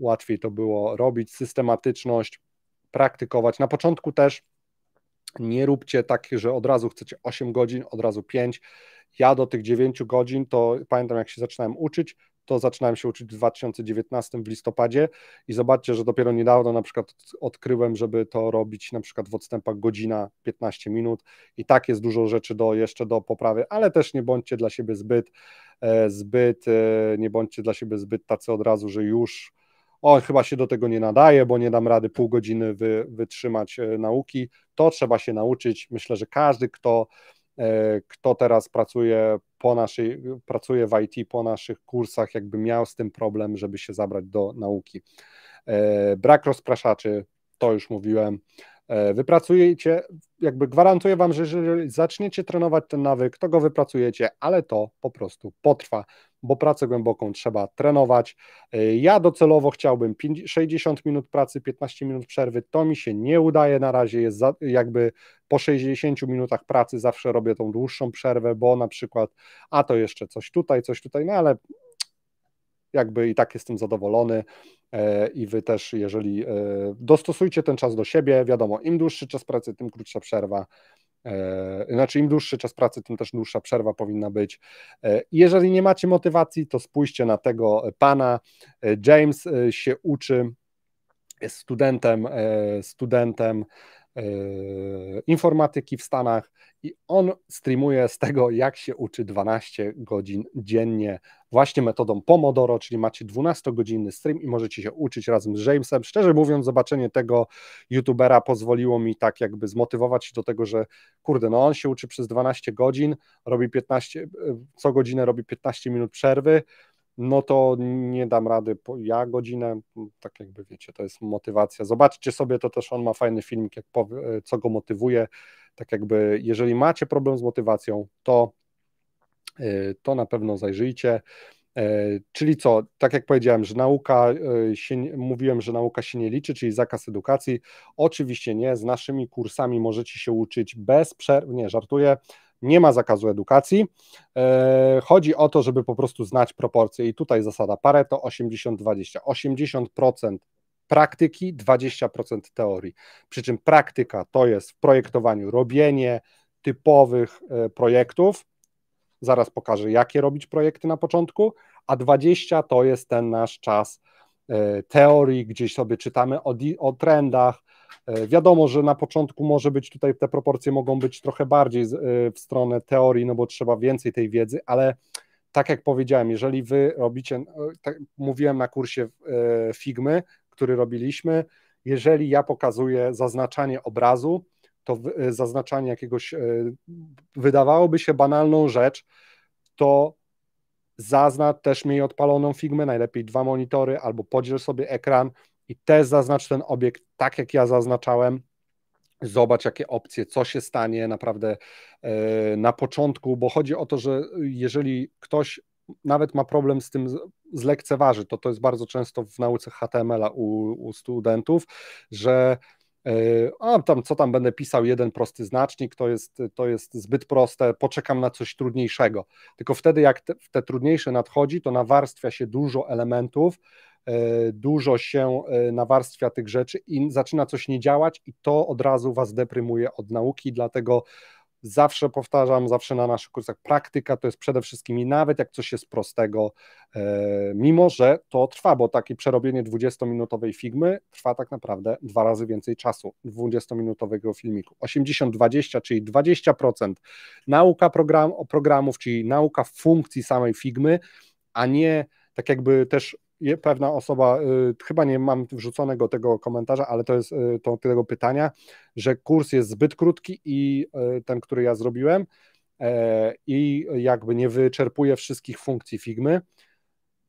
łatwiej to było robić, systematyczność, praktykować. Na początku też nie róbcie tak, że od razu chcecie 8 godzin, od razu 5. Ja do tych 9 godzin, to pamiętam jak się zaczynałem uczyć, to zaczynałem się uczyć w 2019 w listopadzie i zobaczcie, że dopiero niedawno na przykład odkryłem, żeby to robić na przykład w odstępach godzina 15 minut i tak jest dużo rzeczy do, jeszcze do poprawy, ale też nie bądźcie dla siebie zbyt, e, zbyt, e, nie bądźcie dla siebie zbyt tacy od razu, że już o, chyba się do tego nie nadaje, bo nie dam rady pół godziny wy, wytrzymać e, nauki, to trzeba się nauczyć. Myślę, że każdy, kto, e, kto teraz pracuje, po naszej, pracuje w IT po naszych kursach, jakby miał z tym problem, żeby się zabrać do nauki. E, brak rozpraszaczy, to już mówiłem. E, wypracujecie, jakby gwarantuję Wam, że jeżeli zaczniecie trenować ten nawyk, to go wypracujecie, ale to po prostu potrwa, bo pracę głęboką trzeba trenować. E, ja docelowo chciałbym 60 minut pracy, 15 minut przerwy. To mi się nie udaje na razie, jest za, jakby po 60 minutach pracy zawsze robię tą dłuższą przerwę, bo na przykład, a to jeszcze coś tutaj, coś tutaj, no ale jakby i tak jestem zadowolony. E, i wy też, jeżeli e, dostosujcie ten czas do siebie, wiadomo, im dłuższy czas pracy, tym krótsza przerwa. E, znaczy, im dłuższy czas pracy, tym też dłuższa przerwa powinna być. Jeżeli nie macie motywacji, to spójrzcie na tego pana. James się uczy, jest studentem, studentem E, informatyki w Stanach i on streamuje z tego, jak się uczy 12 godzin dziennie, właśnie metodą Pomodoro, czyli macie 12-godzinny stream i możecie się uczyć razem z Jamesem. Szczerze mówiąc, zobaczenie tego youtubera pozwoliło mi tak jakby zmotywować się do tego, że kurde, no on się uczy przez 12 godzin, robi 15, e, co godzinę robi 15 minut przerwy, no to nie dam rady. Ja godzinę, tak jakby wiecie, to jest motywacja. Zobaczcie sobie, to też on ma fajny filmik, jak powie, e, co go motywuje. Tak jakby, jeżeli macie problem z motywacją, to, e, to na pewno zajrzyjcie. E, czyli co, tak jak powiedziałem, że nauka się, mówiłem, że nauka się nie liczy, czyli zakaz edukacji. Oczywiście nie, z naszymi kursami możecie się uczyć bez przerwy, nie, żartuję, nie ma zakazu edukacji. E, chodzi o to, żeby po prostu znać proporcje i tutaj zasada Pareto 80-20. 80%, -20. 80 praktyki, 20% teorii. Przy czym praktyka to jest w projektowaniu robienie typowych e, projektów. Zaraz pokażę, jakie robić projekty na początku, a 20 to jest ten nasz czas e, teorii, gdzieś sobie czytamy o, o trendach, E, wiadomo, że na początku może być tutaj te proporcje mogą być trochę bardziej e, w stronę teorii, no bo trzeba więcej tej wiedzy, ale tak jak powiedziałem, jeżeli wy robicie, e, tak mówiłem na kursie Figmy, który robiliśmy, jeżeli ja pokazuję zaznaczanie obrazu, to zaznaczanie jakiegoś, wydawałoby się banalną rzecz, to zaznacz też mniej odpaloną Figmę, najlepiej dwa monitory albo podziel sobie ekran, i też zaznacz ten obiekt tak, jak ja zaznaczałem, zobacz jakie opcje, co się stanie naprawdę e, na początku, bo chodzi o to, że jeżeli ktoś nawet ma problem z tym zlekceważy, to to jest bardzo często w nauce HTML-a u, u studentów, że e, a tam co tam będę pisał, jeden prosty znacznik, to jest, to jest zbyt proste, poczekam na coś trudniejszego. Tylko wtedy, jak te, te trudniejsze nadchodzi, to nawarstwia się dużo elementów, E, dużo się e, nawarstwia tych rzeczy i zaczyna coś nie działać, i to od razu was deprymuje od nauki, dlatego zawsze powtarzam, zawsze na naszych kursach, praktyka to jest przede wszystkim i nawet jak coś jest prostego, e, mimo że to trwa, bo takie przerobienie 20-minutowej figmy trwa tak naprawdę dwa razy więcej czasu 20-minutowego filmiku. 80-20, czyli 20% nauka program, programów, czyli nauka funkcji samej figmy, a nie tak jakby też pewna osoba, y, chyba nie mam wrzuconego tego komentarza, ale to jest y, to, tego pytania, że kurs jest zbyt krótki i y, ten, który ja zrobiłem, e, i jakby nie wyczerpuje wszystkich funkcji Figmy.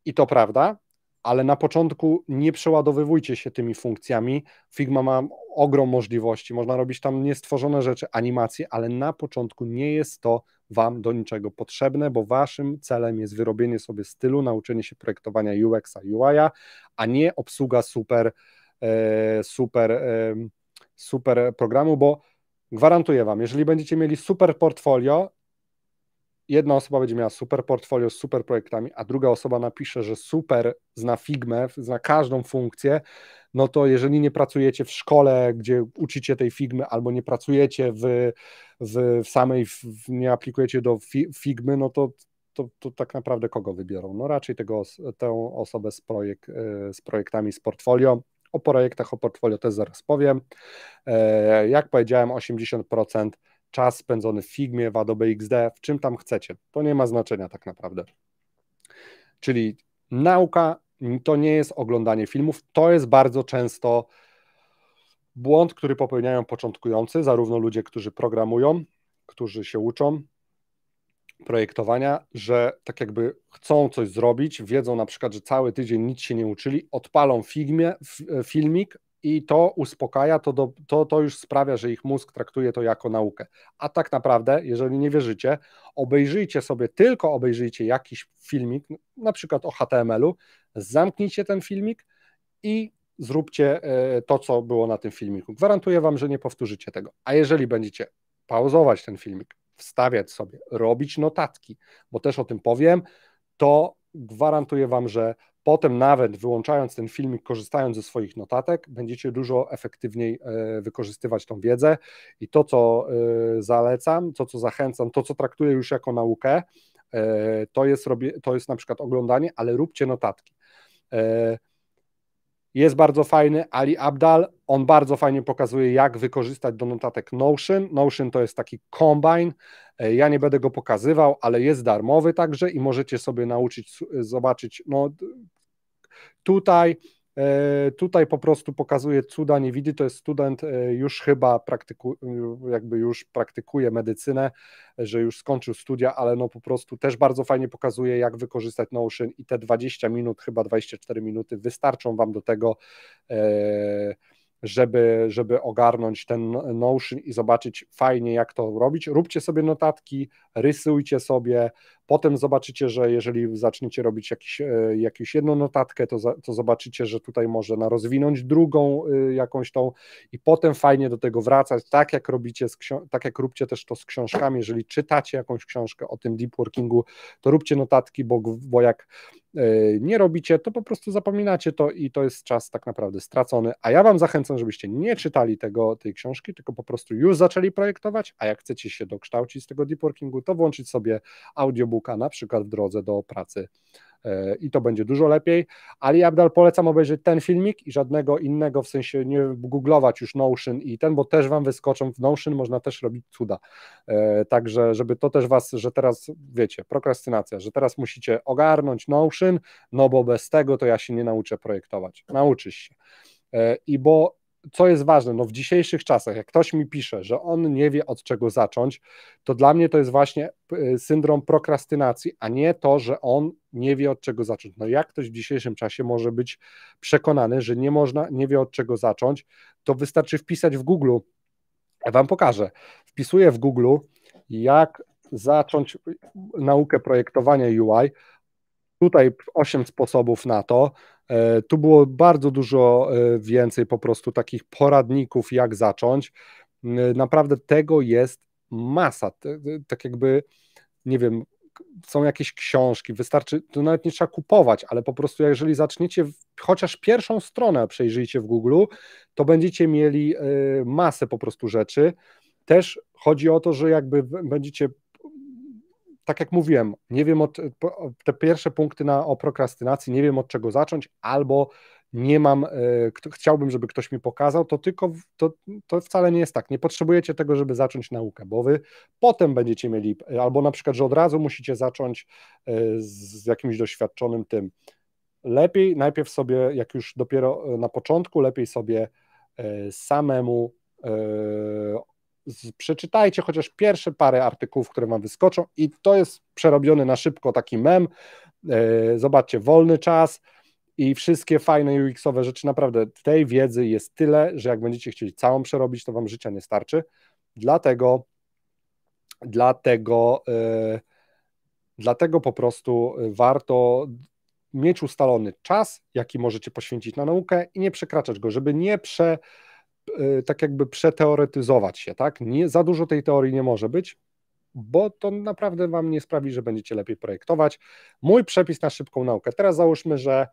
I to prawda, ale na początku nie przeładowywujcie się tymi funkcjami. Figma ma ogrom możliwości, można robić tam niestworzone rzeczy, animacje, ale na początku nie jest to Wam do niczego potrzebne, bo Waszym celem jest wyrobienie sobie stylu, nauczenie się projektowania UX-a, UI-a, a nie obsługa super, e, super, e, super programu, bo gwarantuję Wam, jeżeli będziecie mieli super portfolio jedna osoba będzie miała super portfolio z super projektami, a druga osoba napisze, że super zna Figmę, zna każdą funkcję, no to jeżeli nie pracujecie w szkole, gdzie uczycie tej Figmy, albo nie pracujecie w, w, w samej, w, nie aplikujecie do fi, Figmy, no to, to, to tak naprawdę kogo wybiorą? No raczej tego, tę osobę z, projekt, e, z projektami, z portfolio, o projektach, o portfolio też zaraz powiem. E, jak powiedziałem, 80% czas spędzony w Figmie, w Adobe XD, w czym tam chcecie. To nie ma znaczenia tak naprawdę. Czyli nauka to nie jest oglądanie filmów, to jest bardzo często błąd, który popełniają początkujący, zarówno ludzie, którzy programują, którzy się uczą projektowania, że tak jakby chcą coś zrobić, wiedzą na przykład, że cały tydzień nic się nie uczyli, odpalą figmie, filmik, i to uspokaja, to, do, to, to już sprawia, że ich mózg traktuje to jako naukę. A tak naprawdę, jeżeli nie wierzycie, obejrzyjcie sobie, tylko obejrzyjcie jakiś filmik, na przykład o HTML-u, zamknijcie ten filmik i zróbcie e, to, co było na tym filmiku. Gwarantuję Wam, że nie powtórzycie tego. A jeżeli będziecie pauzować ten filmik, wstawiać sobie, robić notatki, bo też o tym powiem, to gwarantuję Wam, że Potem nawet wyłączając ten filmik, korzystając ze swoich notatek, będziecie dużo efektywniej e, wykorzystywać tą wiedzę i to, co e, zalecam, to, co zachęcam, to, co traktuję już jako naukę, e, to jest, to jest na przykład oglądanie, ale róbcie notatki. Jest bardzo fajny Ali Abdal, on bardzo fajnie pokazuje, jak wykorzystać do notatek Notion. Notion to jest taki combine. E, ja nie będę go pokazywał, ale jest darmowy także i możecie sobie nauczyć, zobaczyć. No, tutaj, e, tutaj po prostu pokazuje cuda nie widzi. To jest student, e, już chyba praktyku, jakby już praktykuje medycynę, że już skończył studia, ale no po prostu też bardzo fajnie pokazuje, jak wykorzystać Notion i te 20 minut, chyba 24 minuty wystarczą Wam do tego żeby, żeby ogarnąć ten no, Notion i zobaczyć fajnie, jak to robić. Róbcie sobie notatki, rysujcie sobie, potem zobaczycie, że jeżeli zaczniecie robić jakiś, e, jakąś jedną notatkę, to, za, to zobaczycie, że tutaj można rozwinąć drugą y, jakąś tą i potem fajnie do tego wracać, tak jak robicie, tak jak róbcie też to z książkami, jeżeli czytacie jakąś książkę o tym deep workingu, to róbcie notatki, bo, bo jak E, nie robicie, to po prostu zapominacie to i to jest czas tak naprawdę stracony. A ja Wam zachęcam, żebyście nie czytali tego, tej książki, tylko po prostu już zaczęli projektować, a jak chcecie się dokształcić z tego deep workingu, to włączyć sobie audiobooka na przykład w drodze do pracy i to będzie dużo lepiej. Ali Abdal polecam obejrzeć ten filmik i żadnego innego, w sensie nie googlować już Notion i ten, bo też Wam wyskoczą w Notion, można też robić cuda. E, także, żeby to też Was, że teraz, wiecie, prokrastynacja, że teraz musicie ogarnąć Notion, no bo bez tego to ja się nie nauczę projektować. Nauczysz się. E, I bo co jest ważne, no w dzisiejszych czasach, jak ktoś mi pisze, że on nie wie od czego zacząć, to dla mnie to jest właśnie y, syndrom prokrastynacji, a nie to, że on nie wie od czego zacząć. No jak ktoś w dzisiejszym czasie może być przekonany, że nie można, nie wie od czego zacząć, to wystarczy wpisać w Google, ja wam pokażę, wpisuję w Google, jak zacząć y, naukę projektowania UI, tutaj 8 sposobów na to, E, tu było bardzo dużo e, więcej po prostu takich poradników, jak zacząć. Naprawdę tego jest masa. E, tak jakby, nie wiem, są jakieś książki, wystarczy, to nawet nie trzeba kupować, ale po prostu jeżeli zaczniecie chociaż pierwszą stronę przejrzyjcie w Google, to będziecie mieli masę po prostu rzeczy. Też chodzi o to, że jakby będziecie tak jak mówiłem, nie wiem od, te pierwsze punkty na, o prokrastynacji, nie wiem od czego zacząć, albo nie mam, e, chciałbym, żeby ktoś mi pokazał, to tylko to, to wcale nie jest tak. Nie potrzebujecie tego, żeby zacząć naukę, bo wy potem będziecie mieli, e, albo na przykład, że od razu musicie zacząć e, z jakimś doświadczonym tym. Lepiej najpierw sobie, jak już dopiero na początku, lepiej sobie samemu przeczytajcie chociaż pierwsze parę artykułów, które Wam wyskoczą i to jest przerobiony na szybko taki mem. E, zobaczcie, wolny czas i wszystkie fajne UX-owe rzeczy, naprawdę tej wiedzy jest tyle, że jak będziecie chcieli całą przerobić, to Wam życia nie starczy. Dlatego dlatego e, dlatego po prostu warto mieć ustalony czas, jaki możecie poświęcić na naukę i nie przekraczać go, żeby nie prze Y, tak jakby przeteoretyzować się, tak? Nie, za dużo tej teorii nie może być, bo to naprawdę Wam nie sprawi, że będziecie lepiej projektować. Mój przepis na szybką naukę. Teraz załóżmy, że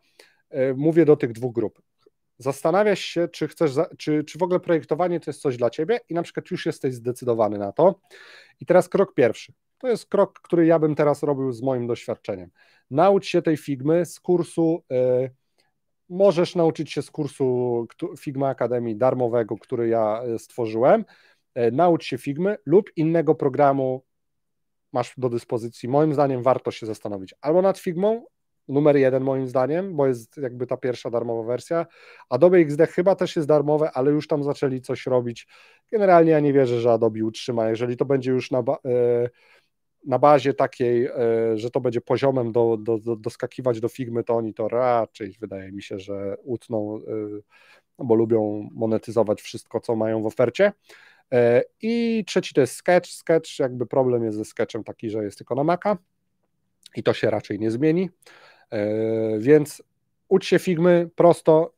y, mówię do tych dwóch grup. Zastanawiasz się, czy, chcesz, czy, czy w ogóle projektowanie to jest coś dla Ciebie i na przykład już jesteś zdecydowany na to. I teraz krok pierwszy. To jest krok, który ja bym teraz robił z moim doświadczeniem. Naucz się tej figmy z kursu... Yy, możesz nauczyć się z kursu Figma Akademii darmowego, który ja e, stworzyłem. E, naucz się Figmy lub innego programu masz do dyspozycji. Moim zdaniem warto się zastanowić albo nad Figmą, numer jeden moim zdaniem, bo jest jakby ta pierwsza darmowa wersja. Adobe XD chyba też jest darmowe, ale już tam zaczęli coś robić. Generalnie ja nie wierzę, że Adobe utrzyma. Jeżeli to będzie już na, e, na bazie takiej, e, że to będzie poziomem do, do, do, doskakiwać do Figmy, to oni to raczej wydaje mi się, że utną, e, bo lubią monetyzować wszystko, co mają w ofercie. E, I trzeci to jest Sketch. Sketch, jakby problem jest ze Sketchem taki, że jest tylko na Maca i to się raczej nie zmieni. Więc ucz się Figmy prosto,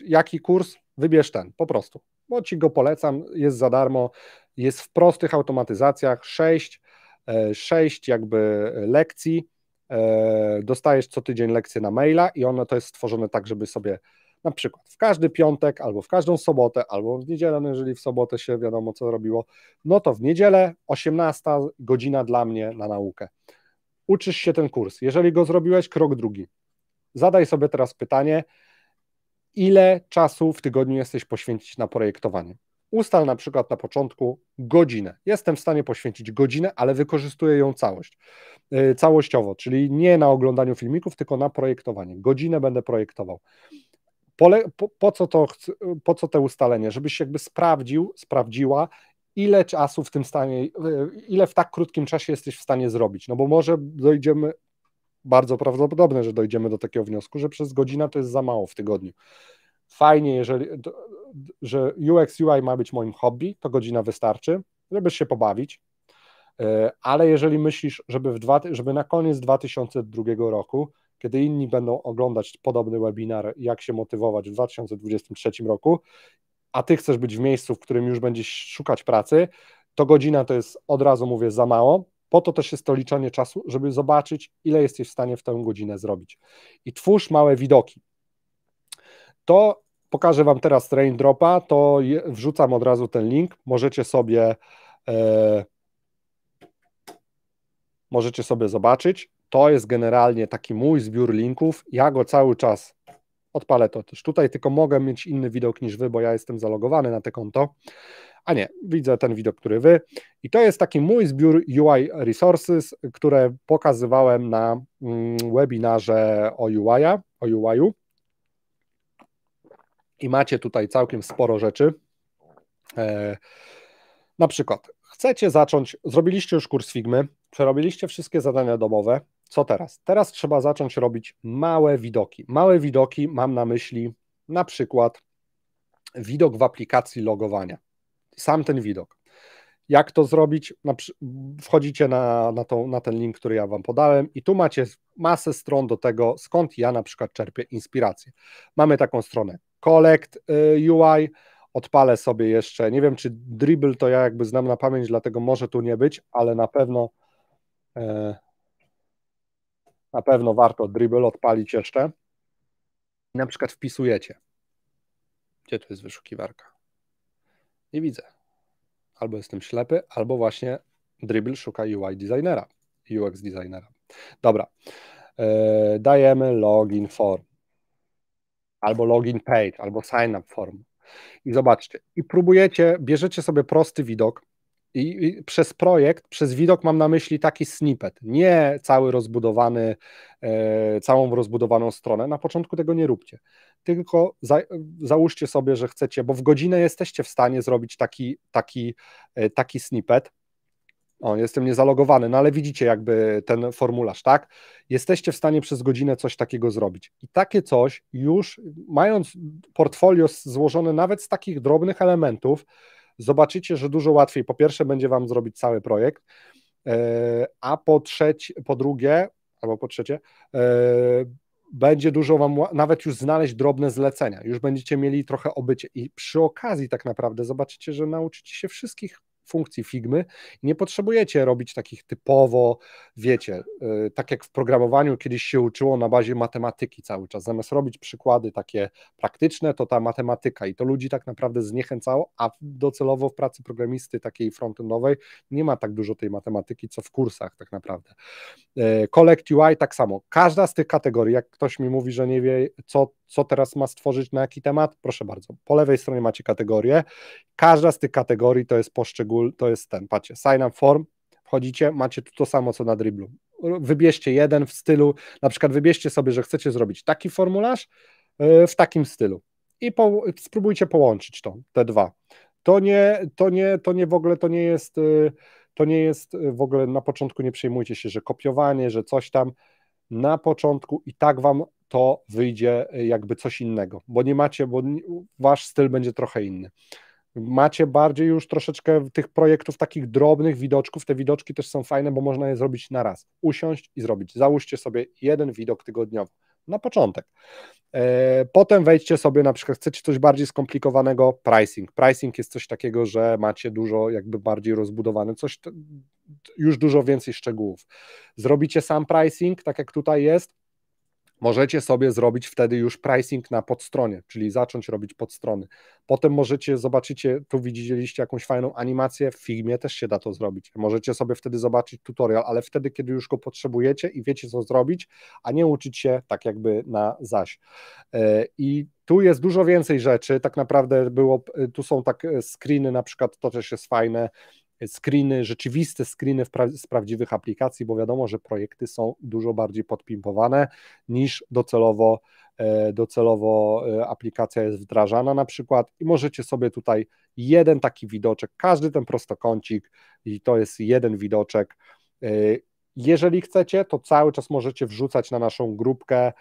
jaki kurs, wybierz ten, po prostu. Bo ci go polecam, jest za darmo, jest w prostych automatyzacjach, 6 E, sześć jakby lekcji, e, dostajesz co tydzień lekcje na maila i ono to jest stworzone tak, żeby sobie na przykład w każdy piątek, albo w każdą sobotę, albo w niedzielę, no jeżeli w sobotę się wiadomo co robiło, no to w niedzielę 18 godzina dla mnie na naukę. Uczysz się ten kurs. Jeżeli go zrobiłeś, krok drugi. Zadaj sobie teraz pytanie, ile czasu w tygodniu jesteś poświęcić na projektowanie? ustal na przykład na początku godzinę. Jestem w stanie poświęcić godzinę, ale wykorzystuję ją całość, y, całościowo, czyli nie na oglądaniu filmików, tylko na projektowanie. Godzinę będę projektował. po, po, co to, po co te ustalenie? Żebyś jakby sprawdził, sprawdziła, ile czasu w tym stanie, y, ile w tak krótkim czasie jesteś w stanie zrobić. No bo może dojdziemy, bardzo prawdopodobne, że dojdziemy do takiego wniosku, że przez godzinę to jest za mało w tygodniu. Fajnie, jeżeli, że UX UI ma być moim hobby, to godzina wystarczy, żeby się pobawić, e, ale jeżeli myślisz, żeby, w dwa, żeby na koniec 2002 roku, kiedy inni będą oglądać podobny webinar, jak się motywować w 2023 roku, a ty chcesz być w miejscu, w którym już będziesz szukać pracy, to godzina to jest od razu mówię za mało. Po to też jest to liczenie czasu, żeby zobaczyć, ile jesteś w stanie w tę godzinę zrobić. I twórz małe widoki to pokażę Wam teraz Raindropa, to wrzucam od razu ten link, możecie sobie e, możecie sobie zobaczyć. To jest generalnie taki mój zbiór linków, ja go cały czas odpalę to też tutaj, tylko mogę mieć inny widok niż Wy, bo ja jestem zalogowany na te konto, a nie, widzę ten widok, który Wy. I to jest taki mój zbiór UI Resources, które pokazywałem na mm, webinarze o UI-a, o UI-u i macie tutaj całkiem sporo rzeczy. E, na przykład, chcecie zacząć, zrobiliście już kurs Figmy, przerobiliście wszystkie zadania domowe. Co teraz? Teraz trzeba zacząć robić małe widoki. Małe widoki mam na myśli na przykład widok w aplikacji logowania. Sam ten widok. Jak to zrobić? Wchodzicie na, na, tą, na ten link, który ja Wam podałem, i tu macie masę stron do tego, skąd ja na przykład czerpię inspirację. Mamy taką stronę Collect y, UI. Odpalę sobie jeszcze. Nie wiem, czy dribble to ja jakby znam na pamięć, dlatego może tu nie być, ale na pewno e, na pewno warto dribble odpalić jeszcze. Na przykład wpisujecie. Gdzie tu jest wyszukiwarka? Nie widzę. Albo jestem ślepy, albo właśnie dribble szuka UI designera, UX designera. Dobra. E, dajemy login form albo login page, albo sign up form. I zobaczcie, i próbujecie, bierzecie sobie prosty widok i, i przez projekt, przez widok mam na myśli taki snippet, nie cały rozbudowany, e, całą rozbudowaną stronę. Na początku tego nie róbcie, tylko za, załóżcie sobie, że chcecie, bo w godzinę jesteście w stanie zrobić taki, taki, e, taki snippet o, jestem niezalogowany, no ale widzicie jakby ten formularz, tak? Jesteście w stanie przez godzinę coś takiego zrobić. I takie coś już, mając portfolio złożone nawet z takich drobnych elementów, zobaczycie, że dużo łatwiej po pierwsze będzie Wam zrobić cały projekt, e, a po trzecie, po drugie, albo po trzecie, e, będzie dużo Wam nawet już znaleźć drobne zlecenia, już będziecie mieli trochę obycie i przy okazji tak naprawdę zobaczycie, że nauczycie się wszystkich funkcji Figmy. Nie potrzebujecie robić takich typowo, wiecie, y, tak jak w programowaniu kiedyś się uczyło na bazie matematyki cały czas. Zamiast robić przykłady takie praktyczne, to ta matematyka i to ludzi tak naprawdę zniechęcało, a docelowo w pracy programisty takiej frontendowej nie ma tak dużo tej matematyki, co w kursach tak naprawdę. E, Collect UI tak samo. Każda z tych kategorii, jak ktoś mi mówi, że nie wie, co, co teraz ma stworzyć, na jaki temat, proszę bardzo. Po lewej stronie macie kategorie. Każda z tych kategorii to jest poszczególny to jest ten, patrzcie, sign up form, wchodzicie, macie tu to samo co na driblu. Wybierzcie jeden w stylu, na przykład wybierzcie sobie, że chcecie zrobić taki formularz e, w takim stylu i po, spróbujcie połączyć to, te dwa. To nie, to nie, to nie w ogóle, to nie jest, e, to nie jest e, w ogóle na początku nie przejmujcie się, że kopiowanie, że coś tam na początku i tak wam to wyjdzie jakby coś innego, bo nie macie, bo wasz styl będzie trochę inny. Macie bardziej już troszeczkę tych projektów takich drobnych, widoczków. Te widoczki też są fajne, bo można je zrobić na raz. Usiąść i zrobić. Załóżcie sobie jeden widok tygodniowy na początek. E, potem wejdźcie sobie, na przykład chcecie coś bardziej skomplikowanego, pricing. Pricing jest coś takiego, że macie dużo jakby bardziej rozbudowane, coś już dużo więcej szczegółów. Zrobicie sam pricing, tak jak tutaj jest, Możecie sobie zrobić wtedy już pricing na podstronie, czyli zacząć robić podstrony. Potem możecie, zobaczycie, tu widzieliście jakąś fajną animację, w filmie też się da to zrobić. Możecie sobie wtedy zobaczyć tutorial, ale wtedy, kiedy już go potrzebujecie i wiecie, co zrobić, a nie uczyć się tak jakby na zaś. E, I tu jest dużo więcej rzeczy, tak naprawdę było, e, tu są tak e, screeny na przykład, to też jest fajne, screeny, rzeczywiste screeny z prawdziwych aplikacji, bo wiadomo, że projekty są dużo bardziej podpimpowane niż docelowo, e, docelowo e, aplikacja jest wdrażana na przykład i możecie sobie tutaj jeden taki widoczek, każdy ten prostokącik i to jest jeden widoczek. E, jeżeli chcecie, to cały czas możecie wrzucać na naszą grupkę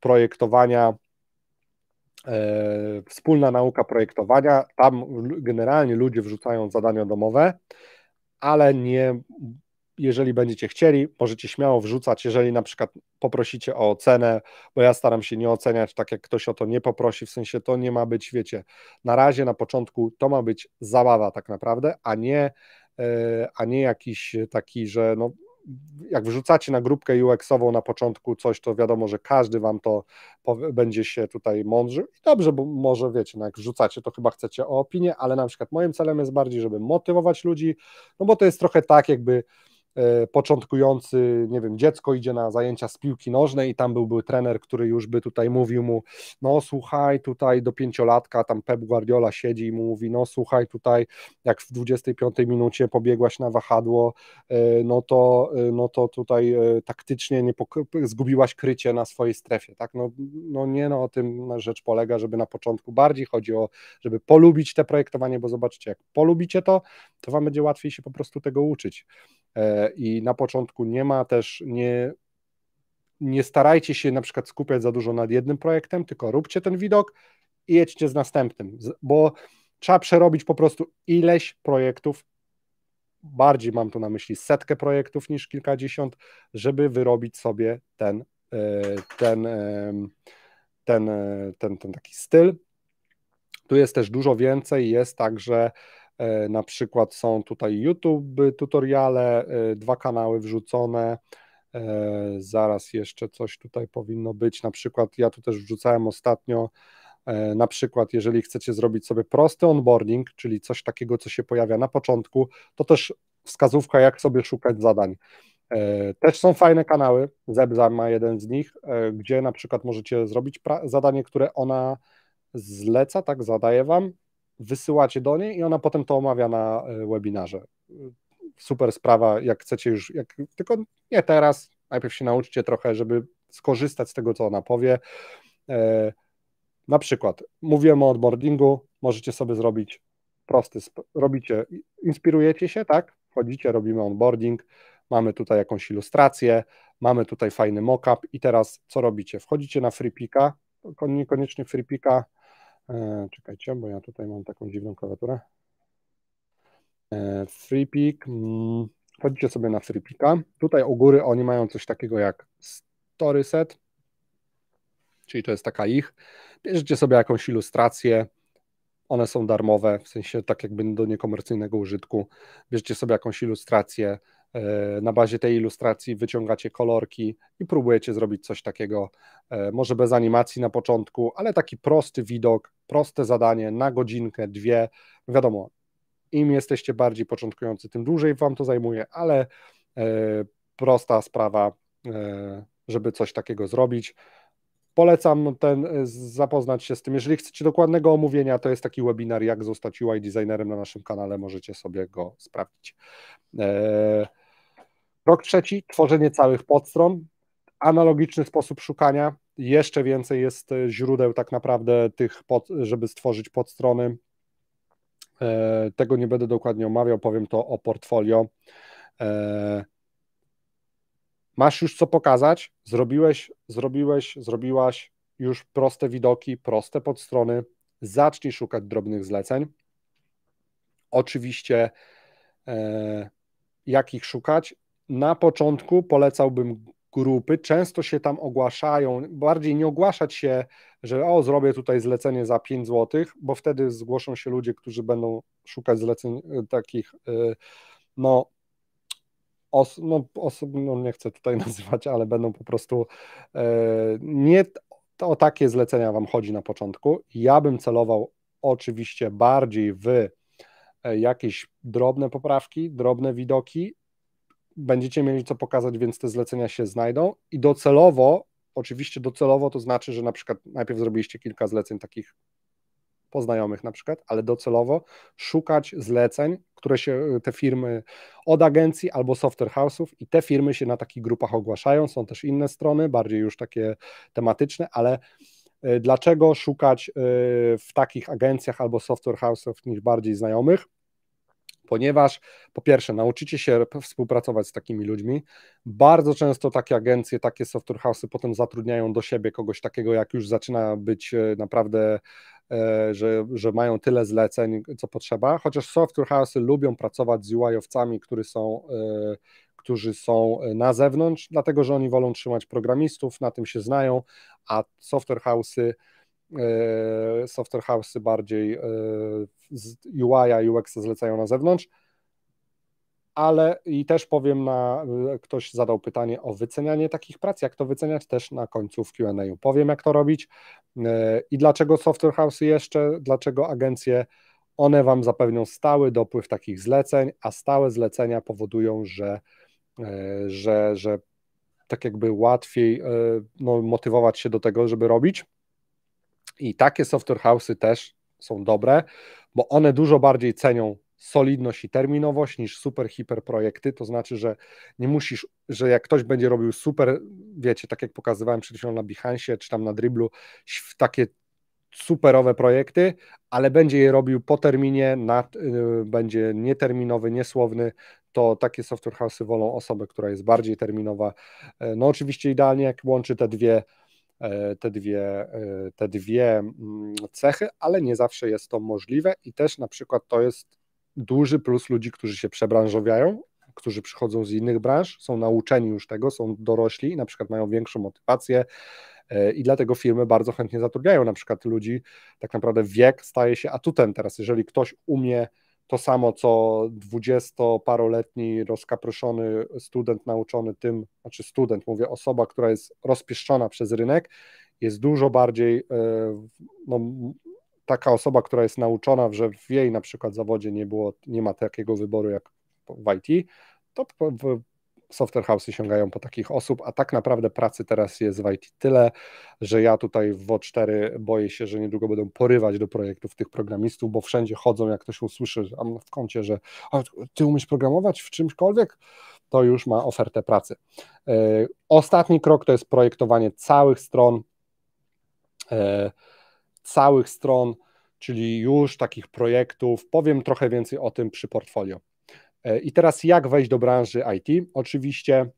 projektowania E, wspólna nauka projektowania. Tam generalnie ludzie wrzucają zadania domowe, ale nie, jeżeli będziecie chcieli, możecie śmiało wrzucać, jeżeli na przykład poprosicie o ocenę, bo ja staram się nie oceniać, tak jak ktoś o to nie poprosi, w sensie to nie ma być, wiecie, na razie, na początku to ma być zabawa tak naprawdę, a nie, e, a nie jakiś taki, że no jak wrzucacie na grupkę UX-ową na początku coś, to wiadomo, że każdy wam to będzie się tutaj mądrzył i dobrze, bo może wiecie, no jak wrzucacie, to chyba chcecie o opinię, ale na przykład moim celem jest bardziej, żeby motywować ludzi, no bo to jest trochę tak, jakby E, początkujący, nie wiem, dziecko idzie na zajęcia z piłki nożnej i tam byłby trener, który już by tutaj mówił mu, no słuchaj, tutaj do pięciolatka tam Pep Guardiola siedzi i mu mówi, no słuchaj, tutaj jak w 25 minucie pobiegłaś na wahadło, e, no to, e, no to tutaj taktycznie nie zgubiłaś krycie na swojej strefie, tak, no, no nie, no o tym rzecz polega, żeby na początku bardziej chodzi o, żeby polubić te projektowanie, bo zobaczcie, jak polubicie to, to wam będzie łatwiej się po prostu tego uczyć. E, i na początku nie ma też, nie, nie starajcie się na przykład skupiać za dużo nad jednym projektem, tylko róbcie ten widok i jedźcie z następnym, bo trzeba przerobić po prostu ileś projektów, bardziej mam tu na myśli setkę projektów niż kilkadziesiąt, żeby wyrobić sobie ten, e, ten, e, ten, ten, ten taki styl. Tu jest też dużo więcej, jest także E, na przykład są tutaj YouTube tutoriale, e, dwa kanały wrzucone. E, zaraz jeszcze coś tutaj powinno być. Na przykład ja tu też wrzucałem ostatnio. Na przykład, jeżeli chcecie zrobić sobie prosty onboarding, czyli coś takiego, co się pojawia na początku, to też wskazówka, jak sobie szukać zadań. Też są fajne kanały, Zebza ma jeden z nich, gdzie na przykład możecie zrobić zadanie, które ona zleca, tak zadaje wam wysyłacie do niej i ona potem to omawia na e, webinarze. Super sprawa, jak chcecie już, jak, tylko nie teraz, najpierw się nauczcie trochę, żeby skorzystać z tego, co ona powie. E, na przykład, mówiłem o onboardingu, możecie sobie zrobić prosty, robicie, inspirujecie się, tak? Wchodzicie, robimy onboarding, mamy tutaj jakąś ilustrację, mamy tutaj fajny mockup i teraz co robicie? Wchodzicie na FreePika, niekoniecznie FreePika, E, czekajcie, bo ja tutaj mam taką dziwną klawiaturę. E, FreePeak. Mm, wchodzicie sobie na FreePeaka. Tutaj u góry oni mają coś takiego jak StorySet, czyli to jest taka ich. Bierzecie sobie jakąś ilustrację. One są darmowe, w sensie tak jakby do niekomercyjnego użytku. Bierzecie sobie jakąś ilustrację, E, na bazie tej ilustracji wyciągacie kolorki i próbujecie zrobić coś takiego, e, może bez animacji na początku, ale taki prosty widok, proste zadanie na godzinkę, dwie. Wiadomo, im jesteście bardziej początkujący, tym dłużej wam to zajmuje, ale e, prosta sprawa, żeby coś takiego zrobić. Polecam ten, zapoznać się z tym. Jeżeli chcecie dokładnego omówienia, to jest taki webinar, jak zostać UI designerem na naszym kanale. Możecie sobie go sprawdzić. Krok trzeci, tworzenie całych podstron, analogiczny sposób szukania, jeszcze więcej jest e, źródeł tak naprawdę tych, pod, żeby stworzyć podstrony. E, tego nie będę dokładnie omawiał, powiem to o portfolio. E, masz już co pokazać, zrobiłeś, zrobiłeś, zrobiłaś już proste widoki, proste podstrony. Zacznij szukać drobnych zleceń. Oczywiście, jak ich szukać? na początku polecałbym grupy, często się tam ogłaszają, bardziej nie ogłaszać się, że o, zrobię tutaj zlecenie za 5 zł, bo wtedy zgłoszą się ludzie, którzy będą szukać zleceń e, takich, e, no, os, no, no nie chcę tutaj nazywać, ale będą po prostu e, nie o takie zlecenia Wam chodzi na początku. Ja bym celował oczywiście bardziej w jakieś drobne poprawki, drobne widoki, będziecie mieli co pokazać, więc te zlecenia się znajdą i docelowo, oczywiście docelowo to znaczy, że na przykład najpierw zrobiliście kilka zleceń takich poznajomych na przykład, ale docelowo szukać zleceń, które się te firmy od agencji albo software house'ów i te firmy się na takich grupach ogłaszają, są też inne strony, bardziej już takie tematyczne, ale e, dlaczego szukać e, w takich agencjach albo software house'ów niż bardziej znajomych? ponieważ po pierwsze nauczycie się współpracować z takimi ludźmi. Bardzo często takie agencje, takie software house'y potem zatrudniają do siebie kogoś takiego, jak już zaczyna być e, naprawdę, e, że, że mają tyle zleceń, co potrzeba, chociaż software house'y lubią pracować z UI-owcami, którzy są, e, którzy są na zewnątrz, dlatego że oni wolą trzymać programistów, na tym się znają, a software house'y E, software house'y bardziej e, z UI-a, UX-a zlecają na zewnątrz, ale i też powiem na, e, ktoś zadał pytanie o wycenianie takich prac, jak to wyceniać też na końcu w Q&A. Powiem jak to robić i dlaczego software house'y jeszcze, dlaczego agencje, one Wam zapewnią stały dopływ takich zleceń, a stałe zlecenia powodują, że, że, że tak jakby łatwiej no, motywować się do tego, żeby robić. I takie software house'y też są dobre, bo one dużo bardziej cenią solidność i terminowość niż super hiper projekty, to znaczy, że nie musisz, że jak ktoś będzie robił super, wiecie, tak jak pokazywałem przed chwilą na Bihansie, czy tam na Driblu, takie superowe projekty, ale będzie je robił po terminie, yy, będzie nieterminowy, niesłowny, to takie software house'y wolą osobę, która jest bardziej terminowa. E, no oczywiście idealnie jak łączy te dwie E, te dwie, e, te dwie mm, cechy, ale nie zawsze jest to możliwe i też na przykład to jest duży plus ludzi, którzy się przebranżowiają, którzy przychodzą z innych branż, są nauczeni już tego, są dorośli i na przykład mają większą motywację e, i dlatego firmy bardzo chętnie zatrudniają na przykład ludzi, tak naprawdę wiek staje się atutem teraz, jeżeli ktoś umie to samo, co dwudziestoparoletni rozkapryszony student nauczony tym, znaczy student, mówię, osoba, która jest rozpieszczona przez rynek, jest dużo bardziej, e, no, taka osoba, która jest nauczona, że w jej na przykład zawodzie nie było, nie ma takiego wyboru jak w IT, to software house'y sięgają po takich osób, a tak naprawdę pracy teraz jest w IT tyle, że ja tutaj w O4 boję się, że niedługo będą porywać do projektów tych programistów, bo wszędzie chodzą, jak ktoś usłyszy w kącie, że ty umiesz programować w czymśkolwiek, to już ma ofertę pracy. E, ostatni krok to jest projektowanie całych stron, e, całych stron, czyli już takich projektów. Powiem trochę więcej o tym przy portfolio. E, I teraz jak wejść do branży IT? Oczywiście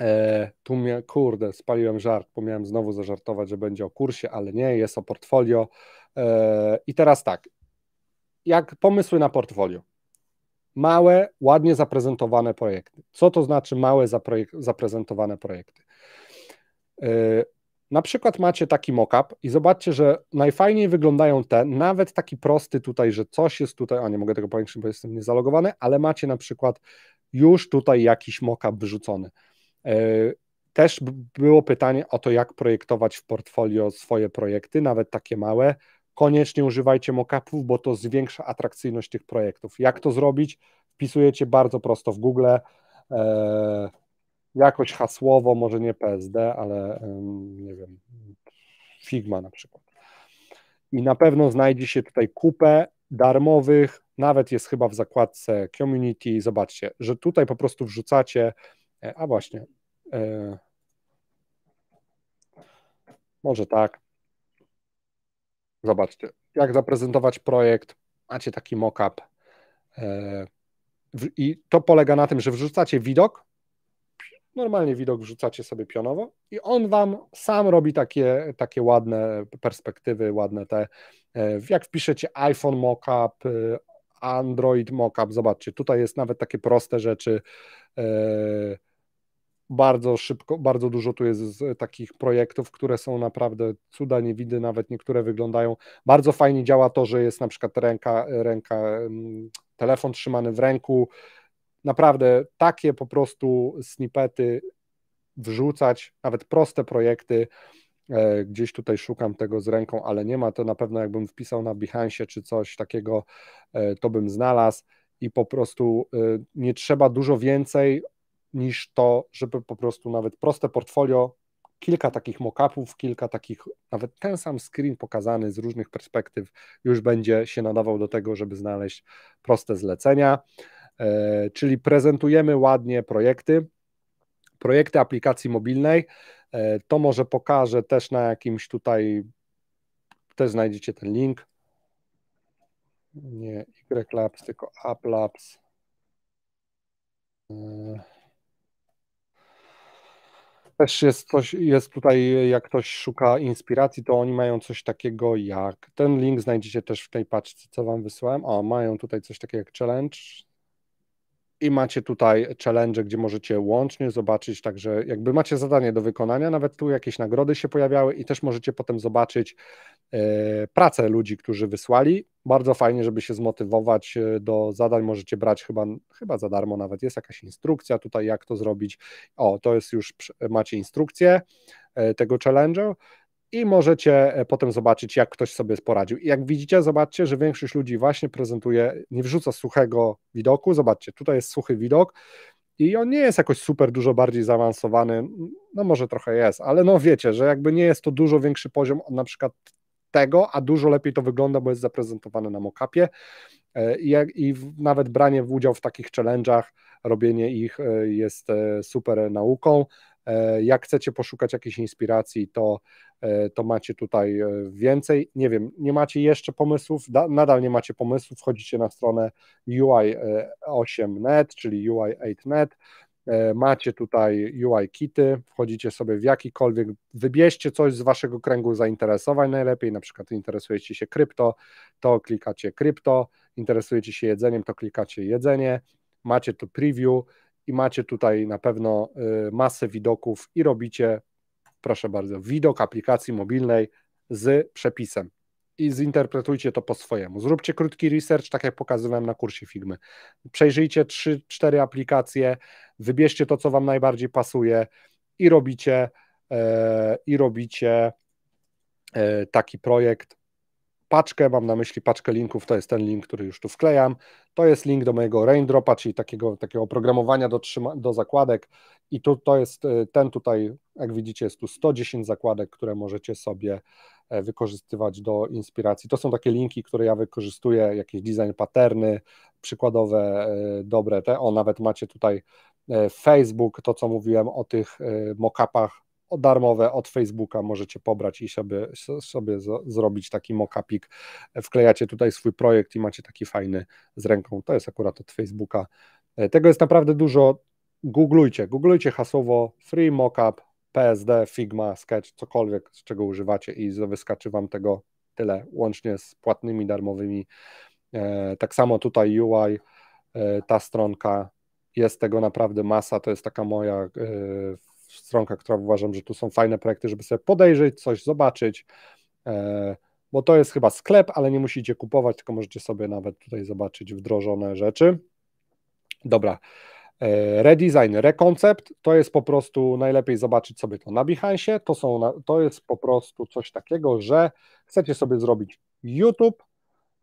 e, tu mnie, kurde, spaliłem żart, bo miałem znowu zażartować, że będzie o kursie, ale nie, jest o portfolio. E, I teraz tak, jak pomysły na portfolio? Małe, ładnie zaprezentowane projekty. Co to znaczy małe zaprezentowane projekty? na przykład macie taki mockup i zobaczcie, że najfajniej wyglądają te, nawet taki prosty tutaj, że coś jest tutaj, a nie mogę tego powiększyć, bo jestem niezalogowany, ale macie na przykład już tutaj jakiś mockup wyrzucony. E, też było pytanie o to, jak projektować w portfolio swoje projekty, nawet takie małe. Koniecznie używajcie mockupów, bo to zwiększa atrakcyjność tych projektów. Jak to zrobić? Wpisujecie bardzo prosto w Google e, jakoś hasłowo, może nie PSD, ale nie wiem, Figma na przykład. I na pewno znajdzie się tutaj kupę darmowych, nawet jest chyba w zakładce community. Zobaczcie, że tutaj po prostu wrzucacie, e, a właśnie, e, może tak. Zobaczcie, jak zaprezentować projekt. Macie taki mockup. E, i to polega na tym, że wrzucacie widok, normalnie widok wrzucacie sobie pionowo i on wam sam robi takie, takie ładne perspektywy, ładne te, e, jak wpiszecie iPhone mockup, e, Android mockup, zobaczcie, tutaj jest nawet takie proste rzeczy, e, bardzo szybko, bardzo dużo tu jest takich projektów, które są naprawdę cuda nie widy nawet niektóre wyglądają. Bardzo fajnie działa to, że jest na przykład ręka, ręka mm, telefon trzymany w ręku, naprawdę takie po prostu snippety wrzucać, nawet proste projekty. E, gdzieś tutaj szukam tego z ręką, ale nie ma. To na pewno jakbym wpisał na Behance czy coś takiego, e, to bym znalazł i po prostu e, nie trzeba dużo więcej niż to, żeby po prostu nawet proste portfolio, kilka takich mockupów, kilka takich, nawet ten sam screen pokazany z różnych perspektyw już będzie się nadawał do tego, żeby znaleźć proste zlecenia. E, czyli prezentujemy ładnie projekty, projekty aplikacji mobilnej. E, to może pokażę też na jakimś tutaj, też znajdziecie ten link. Nie Y Labs, tylko App Labs. E, też jest coś, jest tutaj, jak ktoś szuka inspiracji, to oni mają coś takiego jak. Ten link znajdziecie też w tej paczce, co wam wysłałem. O, mają tutaj coś takiego jak challenge, i macie tutaj challenge, gdzie możecie łącznie zobaczyć, także jakby macie zadanie do wykonania, nawet tu jakieś nagrody się pojawiały i też możecie potem zobaczyć e, pracę ludzi, którzy wysłali. Bardzo fajnie, żeby się zmotywować e, do zadań, możecie brać chyba, chyba za darmo nawet, jest jakaś instrukcja tutaj, jak to zrobić. O, to jest już, macie instrukcję e, tego challenge'u i możecie e, potem zobaczyć, jak ktoś sobie poradził. I jak widzicie, zobaczcie, że większość ludzi właśnie prezentuje, nie wrzuca suchego widoku. Zobaczcie, tutaj jest suchy widok i on nie jest jakoś super dużo bardziej zaawansowany. No może trochę jest, ale no wiecie, że jakby nie jest to dużo większy poziom od na przykład tego, a dużo lepiej to wygląda, bo jest zaprezentowane na mockupie e, i, i nawet branie w udział w takich challenge'ach, robienie ich e, jest super nauką. E, jak chcecie poszukać jakiejś inspiracji, to, e, to macie tutaj e, więcej. Nie wiem, nie macie jeszcze pomysłów, da, nadal nie macie pomysłów, wchodzicie na stronę UI8net, czyli UI8net, macie tutaj UI kity, wchodzicie sobie w jakikolwiek, wybierzcie coś z waszego kręgu zainteresowań najlepiej, na przykład interesujecie się krypto, to klikacie krypto, interesujecie się jedzeniem, to klikacie jedzenie, macie tu preview, i macie tutaj na pewno y, masę widoków i robicie, proszę bardzo, widok aplikacji mobilnej z przepisem i zinterpretujcie to po swojemu. Zróbcie krótki research, tak jak pokazywałem na kursie Figmy. Przejrzyjcie 3-4 aplikacje, wybierzcie to, co Wam najbardziej pasuje i robicie, e, i robicie e, taki projekt paczkę, mam na myśli paczkę linków, to jest ten link, który już tu wklejam, to jest link do mojego Raindropa, czyli takiego, takiego oprogramowania do, trzyma, do zakładek i tu to jest y, ten tutaj, jak widzicie, jest tu 110 zakładek, które możecie sobie e, wykorzystywać do inspiracji. To są takie linki, które ja wykorzystuję, jakieś design patterny, przykładowe, e, dobre te, o nawet macie tutaj e, Facebook, to co mówiłem o tych mockupach darmowe od Facebooka możecie pobrać i sobie, sobie z, zrobić taki mockupik. Wklejacie tutaj swój projekt i macie taki fajny z ręką. To jest akurat od Facebooka. E, tego jest naprawdę dużo. Googlujcie, googlujcie hasłowo free mockup, PSD, Figma, Sketch, cokolwiek, z czego używacie i wyskaczy Wam tego tyle, łącznie z płatnymi, darmowymi. E, tak samo tutaj UI, e, ta stronka, jest tego naprawdę masa, to jest taka moja stronka, która uważam, że tu są fajne projekty, żeby sobie podejrzeć, coś zobaczyć, e, bo to jest chyba sklep, ale nie musicie kupować, tylko możecie sobie nawet tutaj zobaczyć wdrożone rzeczy. Dobra. E, redesign, rekoncept to jest po prostu najlepiej zobaczyć sobie to na Behance. To, są, to jest po prostu coś takiego, że chcecie sobie zrobić YouTube,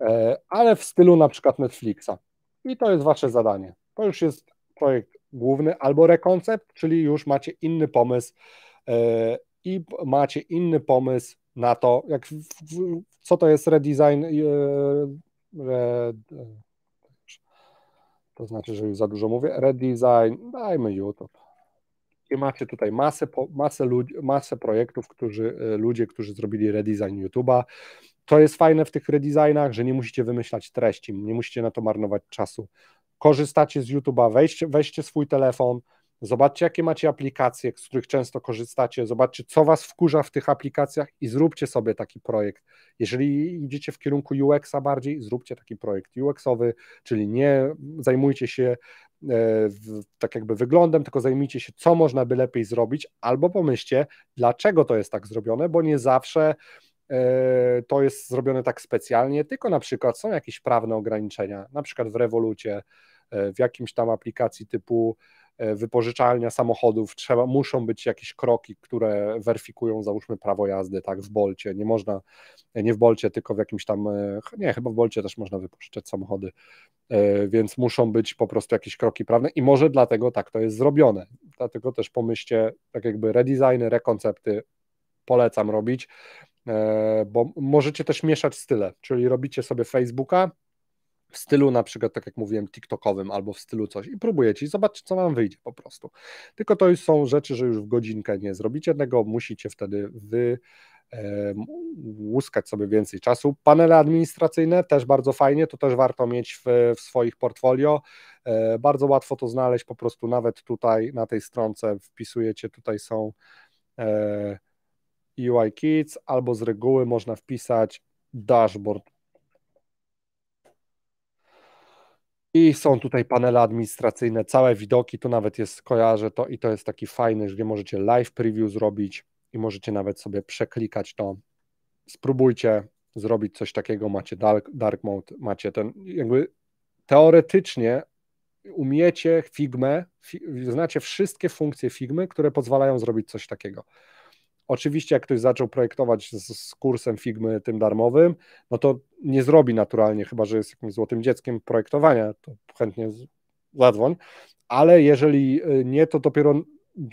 e, ale w stylu na przykład Netflixa. I to jest wasze zadanie. To już jest projekt główny albo rekoncept, czyli już macie inny pomysł e, i macie inny pomysł na to, jak, co to jest redesign. E, to znaczy, że już za dużo mówię. Redesign, dajmy YouTube. I macie tutaj masę, masę, ludzi, masę projektów, którzy, e, ludzie, którzy zrobili redesign YouTube'a. To jest fajne w tych redesignach, że nie musicie wymyślać treści, nie musicie na to marnować czasu korzystacie z YouTube'a, weźcie, weźcie swój telefon, zobaczcie, jakie macie aplikacje, z których często korzystacie, zobaczcie, co Was wkurza w tych aplikacjach i zróbcie sobie taki projekt. Jeżeli idziecie w kierunku UX-a bardziej, zróbcie taki projekt UX-owy, czyli nie zajmujcie się e, tak jakby wyglądem, tylko zajmijcie się, co można by lepiej zrobić, albo pomyślcie, dlaczego to jest tak zrobione, bo nie zawsze e, to jest zrobione tak specjalnie, tylko na przykład są jakieś prawne ograniczenia, na przykład w rewolucie E, w jakimś tam aplikacji typu e, wypożyczalnia samochodów, trzeba, muszą być jakieś kroki, które weryfikują załóżmy prawo jazdy, tak, w Bolcie, nie można, nie w Bolcie, tylko w jakimś tam, e, nie, chyba w Bolcie też można wypożyczać samochody, więc muszą być po prostu jakieś kroki prawne i może dlatego tak to jest zrobione, dlatego też pomyślcie, tak jakby redesigny, rekoncepty polecam robić, bo możecie też mieszać style, czyli robicie sobie Facebooka, w stylu na przykład, tak jak mówiłem, TikTokowym albo w stylu coś i próbujecie i zobaczcie, co wam wyjdzie po prostu. Tylko to już są rzeczy, że już w godzinkę nie zrobicie tego, musicie wtedy wy łuskać sobie więcej czasu. Panele administracyjne też bardzo fajnie, to też warto mieć w, w, swoich portfolio. E, bardzo łatwo to znaleźć, po prostu nawet tutaj na tej stronce wpisujecie, tutaj są UI e, e y Kids, albo z reguły można wpisać dashboard I są tutaj panele administracyjne, całe widoki, tu nawet jest, kojarzę to i to jest taki fajny, gdzie możecie live preview zrobić i możecie nawet sobie przeklikać to. Spróbujcie zrobić coś takiego, macie dark, dark mode, macie ten, jakby teoretycznie umiecie Figmę, fi, znacie wszystkie funkcje Figmy, które pozwalają zrobić coś takiego. Oczywiście, jak ktoś zaczął projektować z, z, kursem Figmy tym darmowym, no to nie zrobi naturalnie, chyba że jest jakimś złotym dzieckiem projektowania, to chętnie zadzwoń. Ale jeżeli y, nie, to dopiero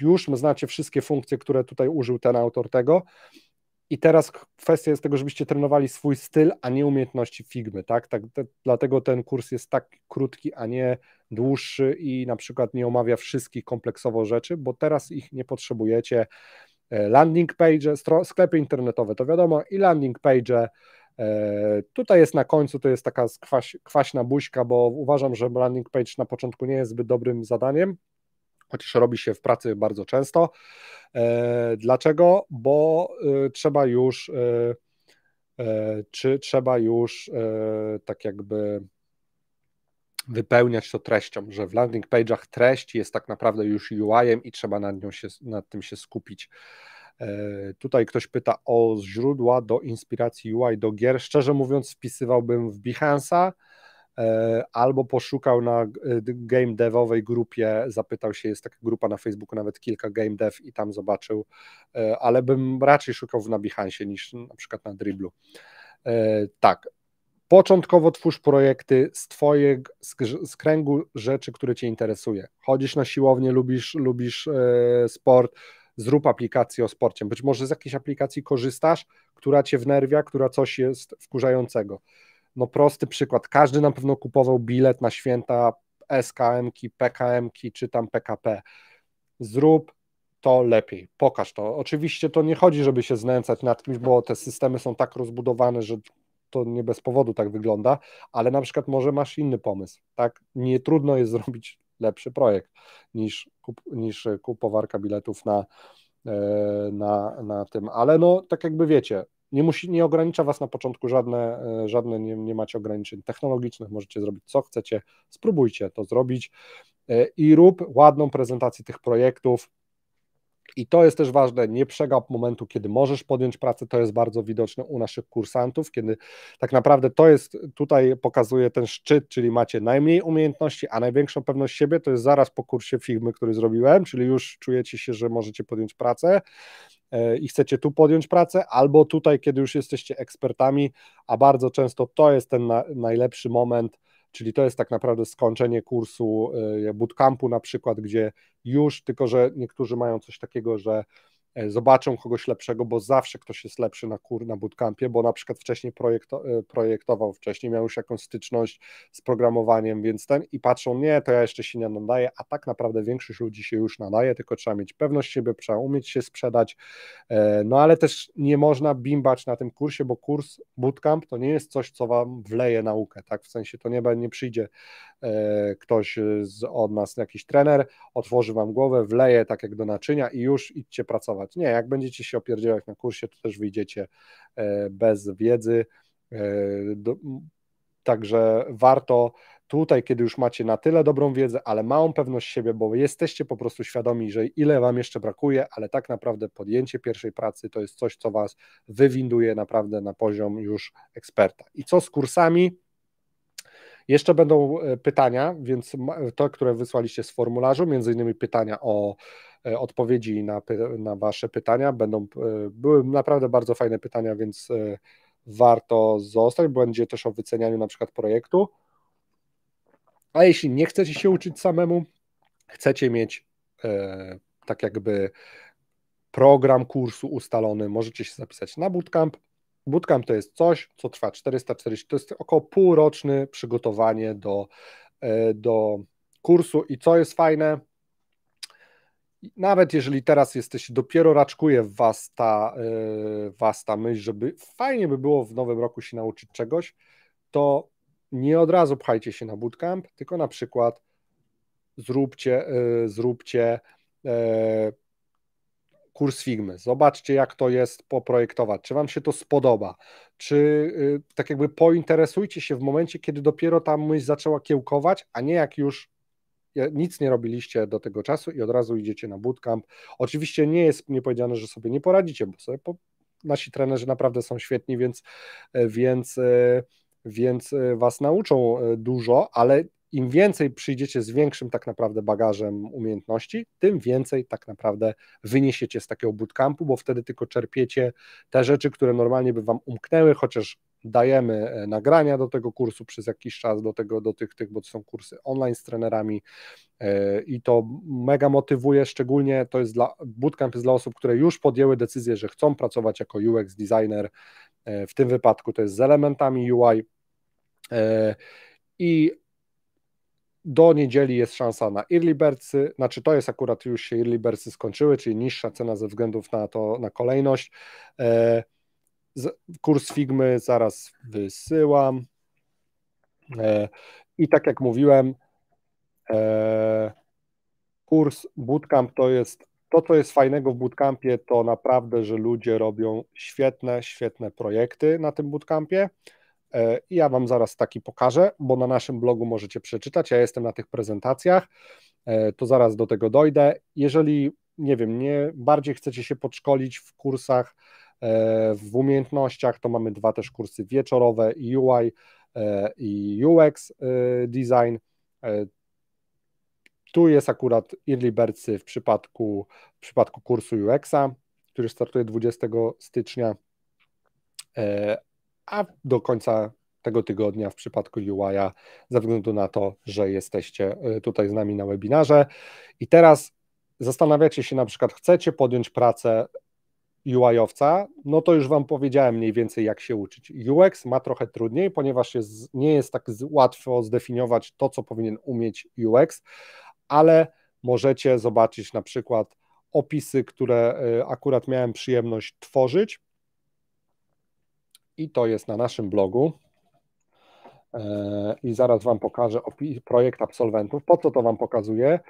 już znacie wszystkie funkcje, które tutaj użył ten autor tego. I teraz kwestia jest tego, żebyście trenowali swój styl, a nie umiejętności Figmy, tak? tak te, dlatego ten kurs jest tak krótki, a nie dłuższy i na przykład nie omawia wszystkich kompleksowo rzeczy, bo teraz ich nie potrzebujecie E, landing page, sklepy internetowe to wiadomo i landing page. E, tutaj jest na końcu, to jest taka kwaś, kwaśna buźka, bo uważam, że landing page na początku nie jest zbyt dobrym zadaniem, chociaż robi się w pracy bardzo często. E, dlaczego? Bo trzeba już, czy trzeba już tak jakby wypełniać to treścią, że w landing page'ach treść jest tak naprawdę już UI-em i trzeba nad, nią się, nad tym się skupić. E, tutaj ktoś pyta o źródła do inspiracji UI do gier. Szczerze mówiąc, wpisywałbym w Behance'a e, albo poszukał na e, game devowej grupie, zapytał się, jest taka grupa na Facebooku, nawet kilka game dev i tam zobaczył, ale bym raczej szukał na Behance niż na przykład na Driblu. Tak, Początkowo twórz projekty z twojego, z, z kręgu rzeczy, które cię interesuje. Chodzisz na siłownię, lubisz, lubisz e, sport, zrób aplikację o sporcie. Być może z jakiejś aplikacji korzystasz, która cię wnerwia, która coś jest wkurzającego. No prosty przykład. Każdy na pewno kupował bilet na święta SKM-ki, PKM-ki czy tam PKP. Zrób to lepiej, pokaż to. Oczywiście to nie chodzi, żeby się znęcać nad kimś, bo te systemy są tak rozbudowane, że to nie bez powodu tak wygląda, ale na przykład może masz inny pomysł, tak? Nie trudno jest zrobić lepszy projekt niż, kup, niż e, kupowarka biletów na, e, na, na tym, ale no tak jakby wiecie, nie, musi, nie ogranicza Was na początku żadne, e, żadne nie, nie macie ograniczeń technologicznych, możecie zrobić co chcecie, spróbujcie to zrobić i rób ładną prezentację tych projektów, i to jest też ważne, nie przegap momentu, kiedy możesz podjąć pracę, to jest bardzo widoczne u naszych kursantów, kiedy tak naprawdę to jest, tutaj pokazuje ten szczyt, czyli macie najmniej umiejętności, a największą pewność siebie, to jest zaraz po kursie firmy, który zrobiłem, czyli już czujecie się, że możecie podjąć pracę e, i chcecie tu podjąć pracę, albo tutaj, kiedy już jesteście ekspertami, a bardzo często to jest ten na, najlepszy moment, Czyli to jest tak naprawdę skończenie kursu e, bootcampu na przykład, gdzie już, tylko że niektórzy mają coś takiego, że E, zobaczą kogoś lepszego, bo zawsze ktoś jest lepszy na kur na bootcampie, bo na przykład wcześniej projekto e, projektował, wcześniej miał już jakąś styczność z programowaniem, więc ten i patrzą, nie, to ja jeszcze się nie nadaję, a tak naprawdę większość ludzi się już nadaje, tylko trzeba mieć pewność siebie, trzeba umieć się sprzedać, e, no ale też nie można bimbać na tym kursie, bo kurs bootcamp to nie jest coś, co wam wleje naukę, tak, w sensie to nie, nie przyjdzie E, ktoś e, z, od nas, jakiś trener, otworzy wam głowę, wleje tak jak do naczynia i już idźcie pracować. Nie, jak będziecie się opierdzielać na kursie, to też wyjdziecie e, bez wiedzy. Do, także warto tutaj, kiedy już macie na tyle dobrą wiedzę, ale małą pewność siebie, bo jesteście po prostu świadomi, że ile Wam jeszcze brakuje, ale tak naprawdę podjęcie pierwszej pracy to jest coś, co Was wywinduje naprawdę na poziom już eksperta. I co z kursami? Jeszcze będą e, pytania, więc e, to, które wysłaliście z formularzu, między innymi pytania o e, odpowiedzi na, na wasze pytania, będą były naprawdę bardzo fajne pytania, więc warto zostać. Będzie też o wycenianiu na przykład projektu. A jeśli nie chcecie się uczyć samemu, chcecie mieć e, tak jakby program kursu ustalony, możecie się zapisać na bootcamp, Bootcamp to jest coś, co trwa 440, to jest około półroczne przygotowanie do, e, do kursu i co jest fajne, nawet jeżeli teraz jesteś, dopiero raczkuje w was ta, e, was ta myśl, żeby fajnie by było w nowym roku się nauczyć czegoś, to nie od razu pchajcie się na bootcamp, tylko na przykład zróbcie, e, zróbcie kurs Figmy. Zobaczcie, jak to jest poprojektować, czy Wam się to spodoba, czy y, tak jakby pointeresujcie się w momencie, kiedy dopiero ta myśl zaczęła kiełkować, a nie jak już nic nie robiliście do tego czasu i od razu idziecie na bootcamp. Oczywiście nie jest nie powiedziane, że sobie nie poradzicie, bo sobie po, nasi trenerzy naprawdę są świetni, więc, e, więc, e, więc e, was nauczą dużo, ale im więcej przyjdziecie z większym tak naprawdę bagażem umiejętności, tym więcej tak naprawdę wyniesiecie z takiego bootcampu, bo wtedy tylko czerpiecie te rzeczy, które normalnie by wam umknęły, chociaż dajemy e, nagrania do tego kursu przez jakiś czas, do, tego, do tych, tych, bo to są kursy online z trenerami e, i to mega motywuje, szczególnie to jest dla, bootcamp jest dla osób, które już podjęły decyzję, że chcą pracować jako UX designer, e, w tym wypadku to jest z elementami UI i do niedzieli jest szansa na earlybertsy, znaczy to jest akurat już się earlybertsy skończyły, czyli niższa cena ze względów na to, na kolejność. E, kurs Figmy zaraz wysyłam. E, I tak jak mówiłem, e, kurs Bootcamp to jest to, co jest fajnego w Bootcampie, to naprawdę, że ludzie robią świetne, świetne projekty na tym Bootcampie. E, ja Wam zaraz taki pokażę, bo na naszym blogu możecie przeczytać. Ja jestem na tych prezentacjach, e, to zaraz do tego dojdę. Jeżeli, nie wiem, nie bardziej chcecie się podszkolić w kursach, e, w umiejętnościach, to mamy dwa też kursy wieczorowe i UI i UX design. Tu jest akurat Early Birdsy w przypadku, w przypadku kursu UX-a, który startuje 20 stycznia, a do końca tego tygodnia w przypadku UI'a ze względu na to, że jesteście e, tutaj z nami na webinarze. I teraz zastanawiacie się na przykład, chcecie podjąć pracę UI-owca, no to już Wam powiedziałem mniej więcej, jak się uczyć. UX ma trochę trudniej, ponieważ jest, nie jest tak łatwo zdefiniować to, co powinien umieć UX, ale możecie zobaczyć na przykład opisy, które e, akurat miałem przyjemność tworzyć i to jest na naszym blogu. E, I zaraz Wam pokażę projekt absolwentów. Po co to Wam pokazuję?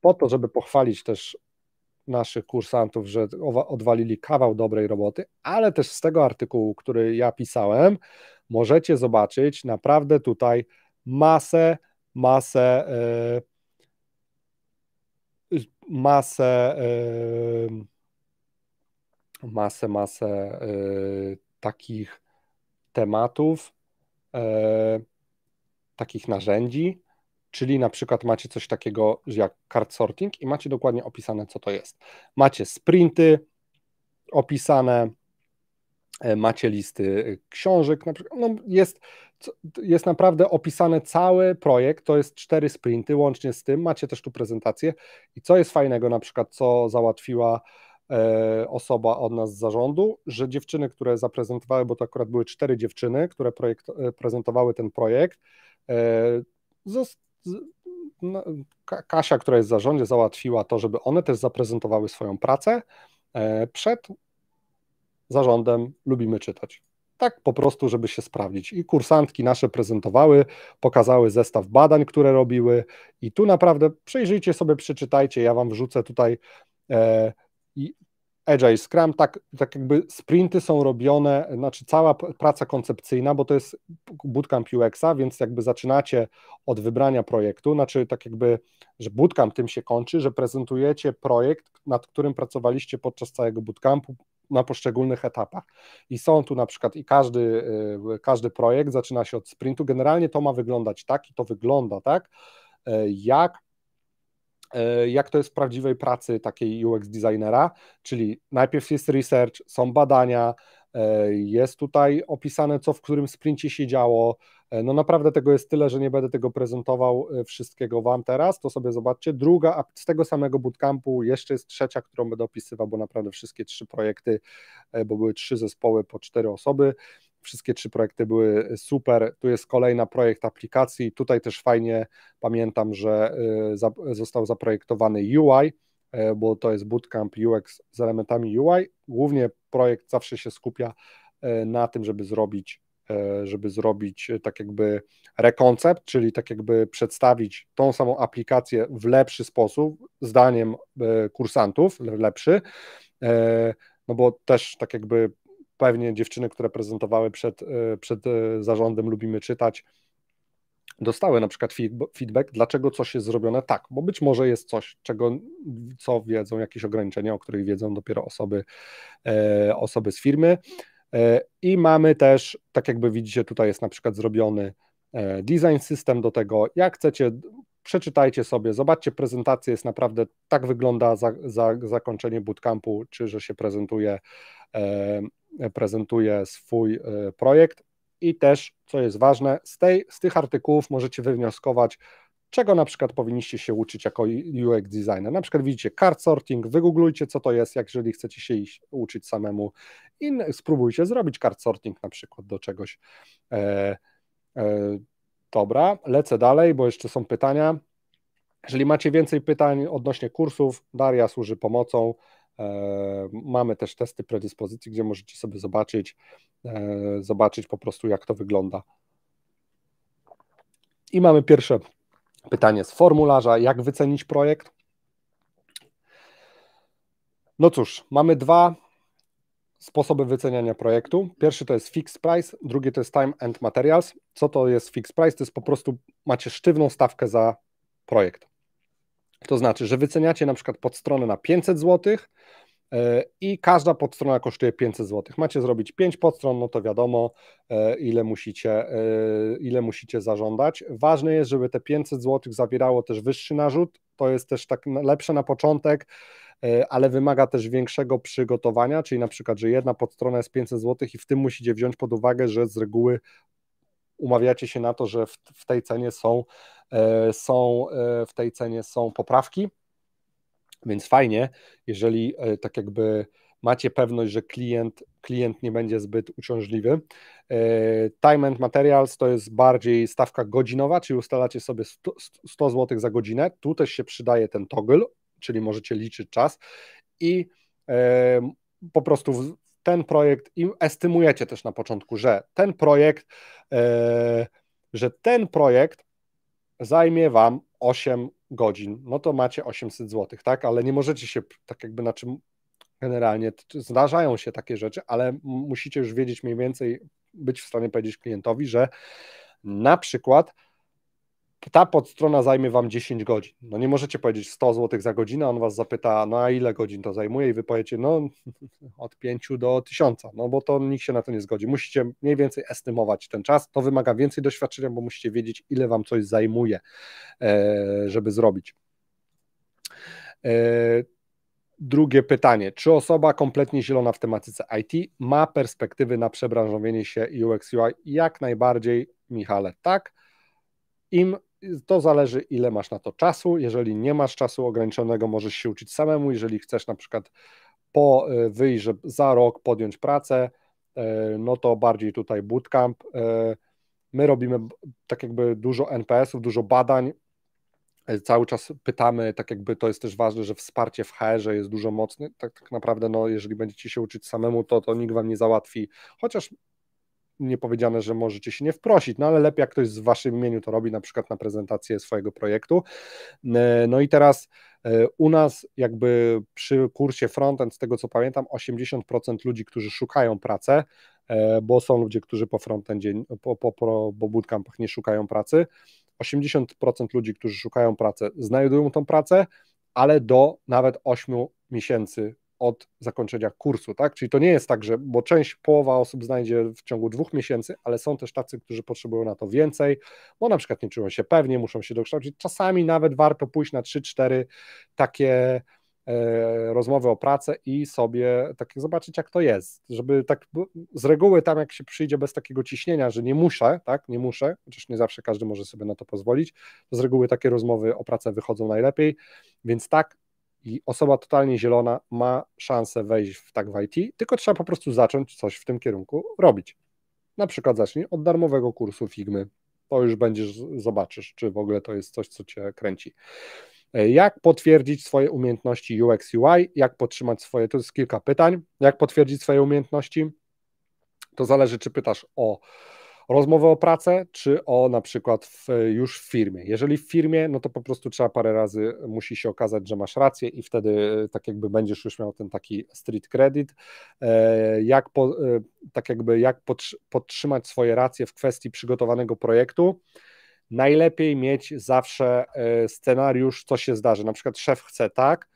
Po to, żeby pochwalić też naszych kursantów, że odwalili kawał dobrej roboty, ale też z tego artykułu, który ja pisałem, możecie zobaczyć naprawdę tutaj masę, masę, e, e, masę, masę, masę takich tematów, e, takich narzędzi, czyli na przykład macie coś takiego jak card sorting i macie dokładnie opisane, co to jest. Macie sprinty opisane, e, macie listy książek, na przykład, no jest, jest naprawdę opisany cały projekt, to jest cztery sprinty łącznie z tym, macie też tu prezentację i co jest fajnego na przykład, co załatwiła E, osoba od nas z zarządu, że dziewczyny, które zaprezentowały, bo to akurat były cztery dziewczyny, które projekt, e, prezentowały ten projekt, e, z, no, Kasia, która jest w zarządzie, załatwiła to, żeby one też zaprezentowały swoją pracę przed zarządem Lubimy Czytać. Tak po prostu, żeby się sprawdzić. I kursantki nasze prezentowały, pokazały zestaw badań, które robiły i tu naprawdę przyjrzyjcie sobie, przeczytajcie, ja Wam wrzucę tutaj i Agile Scrum, tak, tak jakby sprinty są robione, znaczy cała praca koncepcyjna, bo to jest bootcamp UX-a, więc jakby zaczynacie od wybrania projektu, znaczy tak jakby, że bootcamp tym się kończy, że prezentujecie projekt, nad którym pracowaliście podczas całego bootcampu na poszczególnych etapach. I są tu na przykład, i każdy, y, każdy projekt zaczyna się od sprintu, generalnie to ma wyglądać tak i to wygląda tak, y, jak E, jak to jest w prawdziwej pracy takiej UX designera, czyli najpierw jest research, są badania, e, jest tutaj opisane, co w którym sprincie się działo. E, no naprawdę tego jest tyle, że nie będę tego prezentował wszystkiego Wam teraz, to sobie zobaczcie. Druga, a z tego samego bootcampu jeszcze jest trzecia, którą będę opisywał, bo naprawdę wszystkie trzy projekty, bo były trzy zespoły po cztery osoby, Wszystkie trzy projekty były e, super. Tu jest kolejna projekt aplikacji. Tutaj też fajnie pamiętam, że e, został zaprojektowany UI, e, bo to jest bootcamp UX z elementami UI. Głównie projekt zawsze się skupia na tym, żeby zrobić żeby zrobić tak jakby rekoncept, czyli tak jakby przedstawić tą samą aplikację w lepszy sposób, zdaniem kursantów, lepszy, no bo też tak jakby pewnie dziewczyny, które prezentowały przed, e, przed e, zarządem Lubimy Czytać, dostały na przykład feedback, dlaczego coś jest zrobione tak, bo być może jest coś, czego, co wiedzą, jakieś ograniczenia, o których wiedzą dopiero osoby, e, osoby z firmy. I mamy też, tak jakby widzicie, tutaj jest na przykład zrobiony design system do tego, jak chcecie, przeczytajcie sobie, zobaczcie prezentację, jest naprawdę, tak wygląda za, za, zakończenie bootcampu, czy że się prezentuje prezentuje swój e, projekt i też, co jest ważne, z, tej, z tych artykułów możecie wywnioskować, czego na przykład powinniście się uczyć jako UX designer. Na przykład widzicie card sorting, wygooglujcie co to jest, jak jeżeli chcecie się iść, uczyć samemu i spróbujcie zrobić card sorting na przykład do czegoś. E, e, dobra, lecę dalej, bo jeszcze są pytania. Jeżeli macie więcej pytań odnośnie kursów, Daria służy pomocą. E, mamy też testy predyspozycji, gdzie możecie sobie zobaczyć, e, zobaczyć po prostu, jak to wygląda. I mamy pierwsze pytanie z formularza: jak wycenić projekt? No cóż, mamy dwa sposoby wyceniania projektu. Pierwszy to jest fixed price, drugi to jest time and materials. Co to jest fixed price? To jest po prostu macie sztywną stawkę za projekt. To znaczy, że wyceniacie na przykład podstronę na 500 zł e, i każda podstrona kosztuje 500 zł. Macie zrobić 5 podstron, no to wiadomo, e, ile musicie, e, ile musicie zażądać. Ważne jest, żeby te 500 zł zawierało też wyższy narzut, to jest też tak lepsze na początek, ale wymaga też większego przygotowania, czyli na przykład, że jedna podstrona jest 500 zł i w tym musicie wziąć pod uwagę, że z reguły umawiacie się na to, że w, w tej cenie są, e, są e, w tej cenie są poprawki, więc fajnie, jeżeli e, tak jakby macie pewność, że klient, klient nie będzie zbyt uciążliwy. Time and Materials to jest bardziej stawka godzinowa, czyli ustalacie sobie 100, 100 zł za godzinę. Tu też się przydaje ten toggle, czyli możecie liczyć czas i po prostu ten projekt i estymujecie też na początku, że ten projekt, e, że ten projekt zajmie wam 8 godzin, no to macie 800 zł, tak? Ale nie możecie się tak jakby na czym generalnie zdarzają się takie rzeczy, ale musicie już wiedzieć mniej więcej, być w stanie powiedzieć klientowi, że na przykład ta podstrona zajmie wam 10 godzin. No nie możecie powiedzieć 100 zł za godzinę, on was zapyta, no a ile godzin to zajmuje i wy powiecie, no od 5 do 1000, no bo to nikt się na to nie zgodzi. Musicie mniej więcej estymować ten czas, to wymaga więcej doświadczenia, bo musicie wiedzieć, ile wam coś zajmuje, e, żeby zrobić. E, drugie pytanie. Czy osoba kompletnie zielona w tematyce IT ma perspektywy na przebranżowienie się UX UI? Jak najbardziej, Michale, tak. Im to zależy, ile masz na to czasu. Jeżeli nie masz czasu ograniczonego, możesz się uczyć samemu. Jeżeli chcesz na przykład po e, wyjrze za rok podjąć pracę, e, no to bardziej tutaj bootcamp. E, my robimy tak jakby dużo NPS-ów, dużo badań. Cały czas pytamy, tak jakby to jest też ważne, że wsparcie w HR-ze jest dużo mocne. Tak, tak naprawdę, no, jeżeli będziecie się uczyć samemu, to, to nikt wam nie załatwi. Chociaż nie powiedziane, że możecie się nie wprosić, no ale lepiej jak ktoś z waszym imieniu to robi, na przykład na prezentację swojego projektu. E, no i teraz e, u nas jakby przy kursie frontend, z tego co pamiętam, 80% ludzi, którzy szukają pracę, e, bo są ludzie, którzy po frontendzie, po, po, po, po bootcampach nie szukają pracy, 80% ludzi, którzy szukają pracy, znajdują tą pracę, ale do nawet 8 miesięcy od zakończenia kursu, tak? Czyli to nie jest tak, że, bo część, połowa osób znajdzie w ciągu dwóch miesięcy, ale są też tacy, którzy potrzebują na to więcej, bo na przykład nie czują się pewnie, muszą się dokształcić. Czasami nawet warto pójść na 3-4 takie e, rozmowy o pracę i sobie tak zobaczyć, jak to jest, żeby tak z reguły tam, jak się przyjdzie bez takiego ciśnienia, że nie muszę, tak, nie muszę, chociaż nie zawsze każdy może sobie na to pozwolić, to z reguły takie rozmowy o pracę wychodzą najlepiej, więc tak, i osoba totalnie zielona ma szansę wejść w tak w IT, tylko trzeba po prostu zacząć coś w tym kierunku robić. Na przykład zacznij od darmowego kursu Figmy. To już będziesz, zobaczysz, czy w ogóle to jest coś, co cię kręci. E, jak potwierdzić swoje umiejętności UX, UI? Jak potrzymać swoje, to jest kilka pytań. Jak potwierdzić swoje umiejętności? To zależy, czy pytasz o rozmowę o pracę, czy o na przykład w, już w firmie. Jeżeli w firmie, no to po prostu trzeba parę razy, musi się okazać, że masz rację i wtedy e, tak jakby będziesz już miał ten taki street credit, e, jak po, e, tak jakby jak podtrzymać swoje racje w kwestii przygotowanego projektu, najlepiej mieć zawsze scenariusz, co się zdarzy. Na przykład szef chce tak,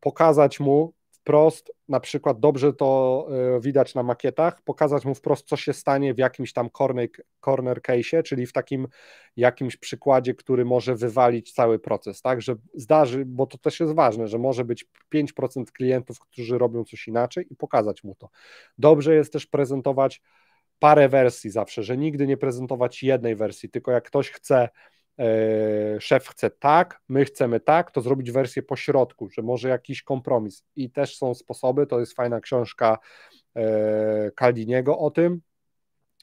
pokazać mu, wprost, na przykład dobrze to e, widać na makietach, pokazać mu wprost, co się stanie w jakimś tam corner, corner case'ie, czyli w takim jakimś przykładzie, który może wywalić cały proces, tak, że zdarzy, bo to też jest ważne, że może być 5% klientów, którzy robią coś inaczej i pokazać mu to. Dobrze jest też prezentować parę wersji zawsze, że nigdy nie prezentować jednej wersji, tylko jak ktoś chce E, szef chce tak, my chcemy tak, to zrobić wersję po środku, że może jakiś kompromis. I też są sposoby, to jest fajna książka Kaldiniego e, o tym,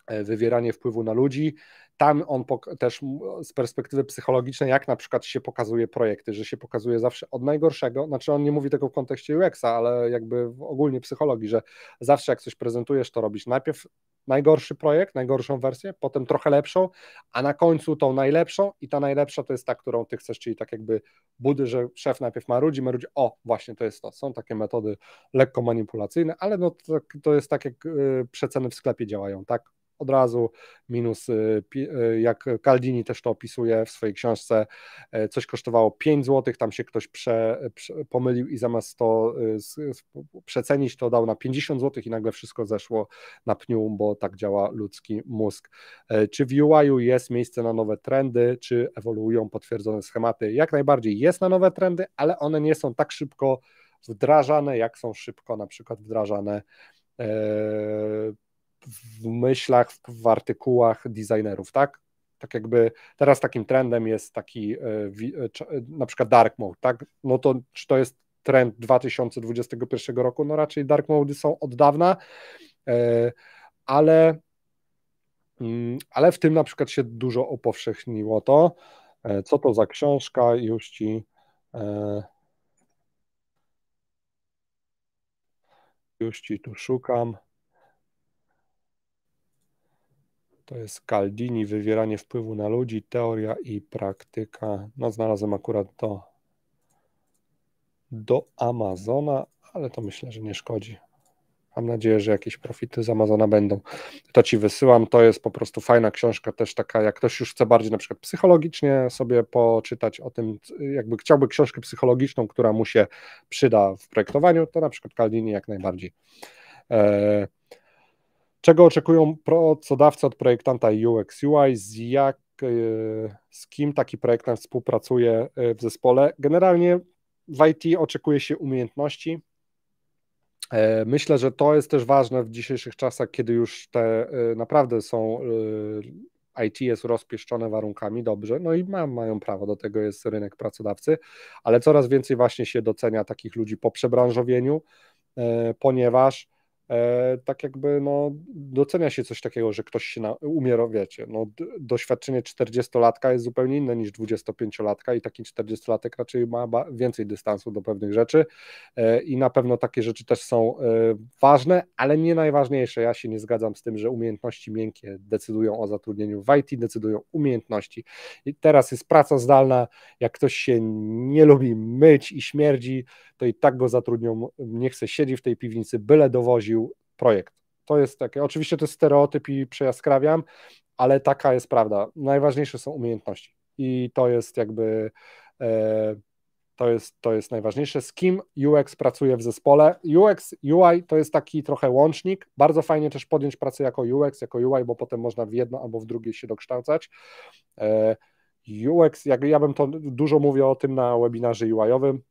e, wywieranie wpływu na ludzi tam on też z perspektywy psychologicznej, jak na przykład się pokazuje projekty, że się pokazuje zawsze od najgorszego, znaczy on nie mówi tego w kontekście UX-a, ale jakby ogólnie psychologii, że zawsze jak coś prezentujesz, to robisz najpierw najgorszy projekt, najgorszą wersję, potem trochę lepszą, a na końcu tą najlepszą i ta najlepsza to jest ta, którą ty chcesz, czyli tak jakby budy, że szef najpierw marudzi, marudzi, o właśnie to jest to, są takie metody lekko manipulacyjne, ale no to, tak, to jest tak jak y, przeceny w sklepie działają, tak, od razu minus, y, y, jak Caldini też to opisuje w swojej książce, e, coś kosztowało 5 zł, tam się ktoś prze, prze, pomylił i zamiast to y, przecenić, to dał na 50 zł i nagle wszystko zeszło na pniu, bo tak działa ludzki mózg. E, czy w ui jest miejsce na nowe trendy, czy ewoluują potwierdzone schematy? Jak najbardziej jest na nowe trendy, ale one nie są tak szybko wdrażane, jak są szybko na przykład wdrażane e, w myślach, w, w artykułach designerów, tak? tak jakby teraz takim trendem jest taki e, e, e, na przykład dark mode, tak? No to czy to jest trend 2021 roku? No raczej dark mode są od dawna, ale, mm, ale w tym na przykład się dużo upowszechniło to. Co to za książka? Już ci już ci tu szukam. To jest Caldini, wywieranie wpływu na ludzi, teoria i praktyka. No, znalazłem akurat to do Amazona, ale to myślę, że nie szkodzi. Mam nadzieję, że jakieś profity z Amazona będą. To ci wysyłam. To jest po prostu fajna książka, też taka, jak ktoś już chce bardziej na przykład psychologicznie sobie poczytać o tym, jakby chciałby książkę psychologiczną, która mu się przyda w projektowaniu, to na przykład Caldini jak najbardziej. E, Czego oczekują pracodawcy od projektanta UX UI? Z, jak, e, z kim taki projektant współpracuje e, w zespole? Generalnie w IT oczekuje się umiejętności. E, myślę, że to jest też ważne w dzisiejszych czasach, kiedy już te naprawdę są IT jest rozpieszczone warunkami, dobrze, no i ma, mają prawo do tego, jest rynek pracodawcy, ale coraz więcej właśnie się docenia takich ludzi po przebranżowieniu, ponieważ E, tak jakby no, docenia się coś takiego, że ktoś się na, wiecie, no, doświadczenie 40-latka jest zupełnie inne niż 25-latka i taki 40-latek raczej ma więcej dystansu do pewnych rzeczy e, i na pewno takie rzeczy też są e, ważne, ale nie najważniejsze. Ja się nie zgadzam z tym, że umiejętności miękkie decydują o zatrudnieniu w IT, decydują umiejętności. I teraz jest praca zdalna, jak ktoś się nie lubi myć i śmierdzi, to i tak go zatrudnią, nie chce siedzieć w tej piwnicy, byle dowoził, projekt. To jest takie, oczywiście to jest stereotyp i przejaskrawiam, ale taka jest prawda. Najważniejsze są umiejętności i to jest jakby e, to jest, to jest najważniejsze. Z kim UX pracuje w zespole? UX, UI to jest taki trochę łącznik. Bardzo fajnie też podjąć pracę jako UX, jako UI, bo potem można w jedno albo w drugie się dokształcać. E, UX, jak ja bym to dużo mówił o tym na webinarze UI-owym,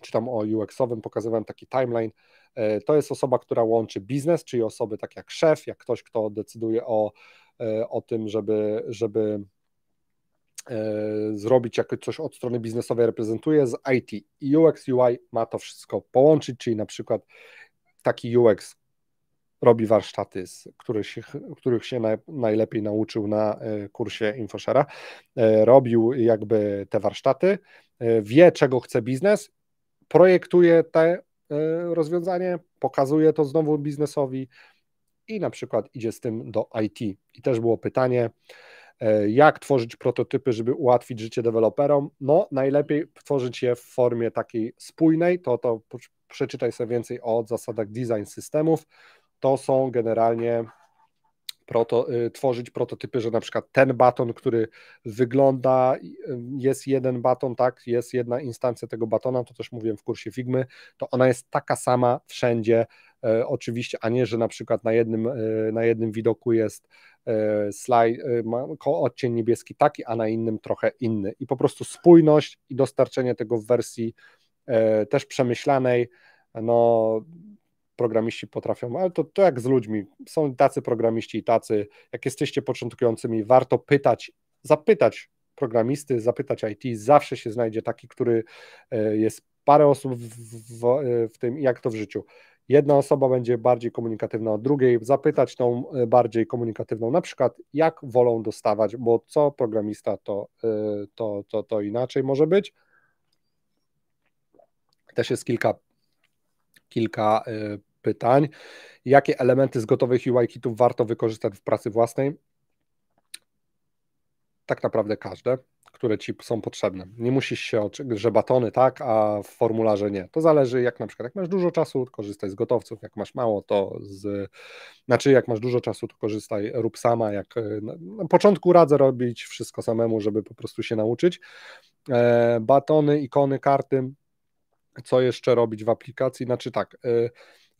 czy tam o UX-owym, pokazywałem taki timeline E, to jest osoba, która łączy biznes, czyli osoby tak jak szef, jak ktoś, kto decyduje o, e, o tym, żeby, żeby e, zrobić jak coś od strony biznesowej reprezentuje z IT. UX, UI ma to wszystko połączyć, czyli na przykład taki UX robi warsztaty, z których się, których się najlepiej nauczył na kursie InfoShare'a, robił jakby te warsztaty, wie czego chce biznes, projektuje te E, rozwiązanie, pokazuje to znowu biznesowi i na przykład idzie z tym do IT. I też było pytanie, e, jak tworzyć prototypy, żeby ułatwić życie deweloperom? No, najlepiej tworzyć je w formie takiej spójnej, to, to przeczytaj sobie więcej o zasadach design systemów. To są generalnie proto, y, tworzyć prototypy, że na przykład ten baton, który wygląda, y, jest jeden baton, tak, jest jedna instancja tego batona, to też mówiłem w kursie Figmy, to ona jest taka sama wszędzie, e, oczywiście, a nie, że na przykład na jednym, e, na jednym widoku jest e, slajd, odcień niebieski taki, a na innym trochę inny. I po prostu spójność i dostarczenie tego w wersji też przemyślanej, no programiści potrafią, ale to, to jak z ludźmi, są tacy programiści i tacy, jak jesteście początkującymi, warto pytać, zapytać programisty, zapytać IT, zawsze się znajdzie taki, który e, jest parę osób w, w, w tym, jak to w życiu. Jedna osoba będzie bardziej komunikatywna od drugiej, zapytać tą e, bardziej komunikatywną, na przykład jak wolą dostawać, bo co programista to, e, to, to, to inaczej może być. Też jest kilka kilka pytań. Jakie elementy z gotowych UI-kitów warto wykorzystać w pracy własnej? Tak naprawdę każde, które ci są potrzebne. Nie musisz się, że batony tak, a w formularze nie. To zależy, jak na przykład, jak masz dużo czasu, korzystaj z gotowców, jak masz mało, to z. Znaczy, jak masz dużo czasu, to korzystaj, rób sama. Jak, e, na początku radzę robić wszystko samemu, żeby po prostu się nauczyć. E, batony, ikony, karty, co jeszcze robić w aplikacji? Znaczy tak, e,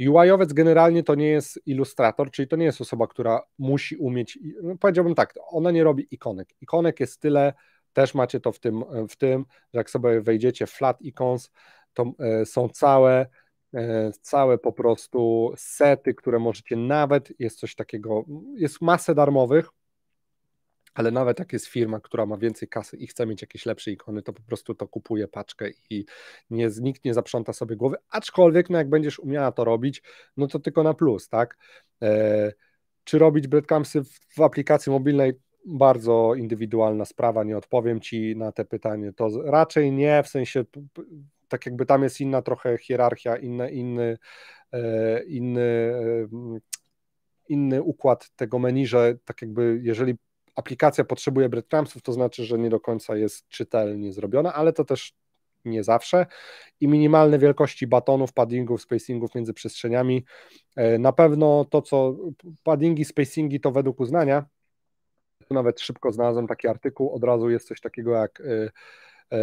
UI-owiec generalnie to nie jest ilustrator, czyli to nie jest osoba, która musi umieć, no powiedziałbym tak, ona nie robi ikonek. Ikonek jest tyle, też macie to w tym, w tym że jak sobie wejdziecie w flat icons, to e, są całe, e, całe po prostu sety, które możecie nawet, jest coś takiego, jest masę darmowych, ale nawet jak jest firma, która ma więcej kasy i chce mieć jakieś lepsze ikony, to po prostu to kupuje paczkę i nie, nikt nie zaprząta sobie głowy, aczkolwiek no jak będziesz umiała to robić, no to tylko na plus, tak? E, czy robić breadcrumbsy w, w aplikacji mobilnej? Bardzo indywidualna sprawa, nie odpowiem Ci na te pytanie, to raczej nie, w sensie tak jakby tam jest inna trochę hierarchia, inny, e, inny, inny, e, inny układ tego menu, że tak jakby jeżeli aplikacja potrzebuje breadcrumbsów, to znaczy, że nie do końca jest czytelnie zrobiona, ale to też nie zawsze. I minimalne wielkości batonów, paddingów, spacingów między przestrzeniami. E, na pewno to, co paddingi, spacingi to według uznania. Tu nawet szybko znalazłem taki artykuł, od razu jest coś takiego jak e, E,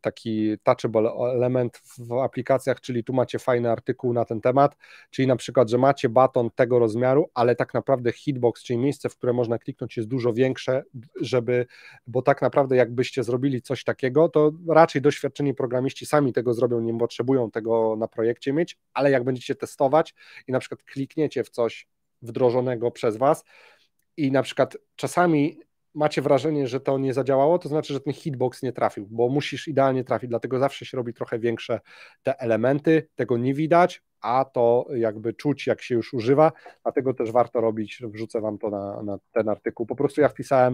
taki touchable element w aplikacjach, czyli tu macie fajny artykuł na ten temat, czyli na przykład, że macie baton tego rozmiaru, ale tak naprawdę hitbox, czyli miejsce, w które można kliknąć jest dużo większe, żeby, bo tak naprawdę jakbyście zrobili coś takiego, to raczej doświadczeni programiści sami tego zrobią, nie potrzebują tego na projekcie mieć, ale jak będziecie testować i na przykład klikniecie w coś wdrożonego przez Was i na przykład czasami macie wrażenie, że to nie zadziałało, to znaczy, że ten hitbox nie trafił, bo musisz idealnie trafić, dlatego zawsze się robi trochę większe te elementy, tego nie widać, a to jakby czuć, jak się już używa, dlatego też warto robić, wrzucę wam to na, na ten artykuł. Po prostu ja wpisałem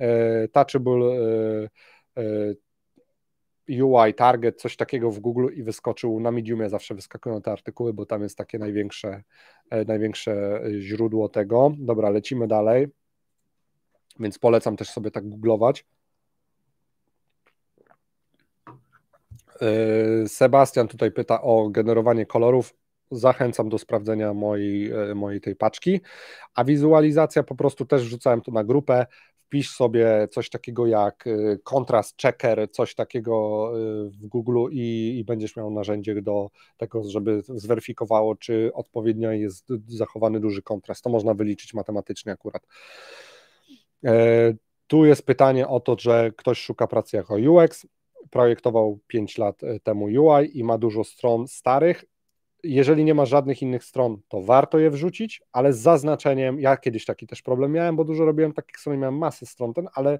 y, touchable y, e, y, e, UI, Target, coś takiego w Google i wyskoczył na Mediumie, zawsze wyskakują te artykuły, bo tam jest takie największe, największe źródło tego. Dobra, lecimy dalej więc polecam też sobie tak googlować. E, Sebastian tutaj pyta o generowanie kolorów. Zachęcam do sprawdzenia mojej, e, mojej tej paczki. A wizualizacja po prostu też wrzucałem tu na grupę. Wpisz sobie coś takiego jak e, kontrast checker, coś takiego w Google i, i będziesz miał narzędzie do tego, żeby zweryfikowało, czy odpowiednio jest zachowany duży kontrast. To można wyliczyć matematycznie akurat. E, tu jest pytanie o to, że ktoś szuka pracy jako UX, projektował 5 lat e, temu UI i ma dużo stron starych. Jeżeli nie ma żadnych innych stron, to warto je wrzucić, ale z zaznaczeniem, ja kiedyś taki też problem miałem, bo dużo robiłem takich stron, miałem masę stron ten, ale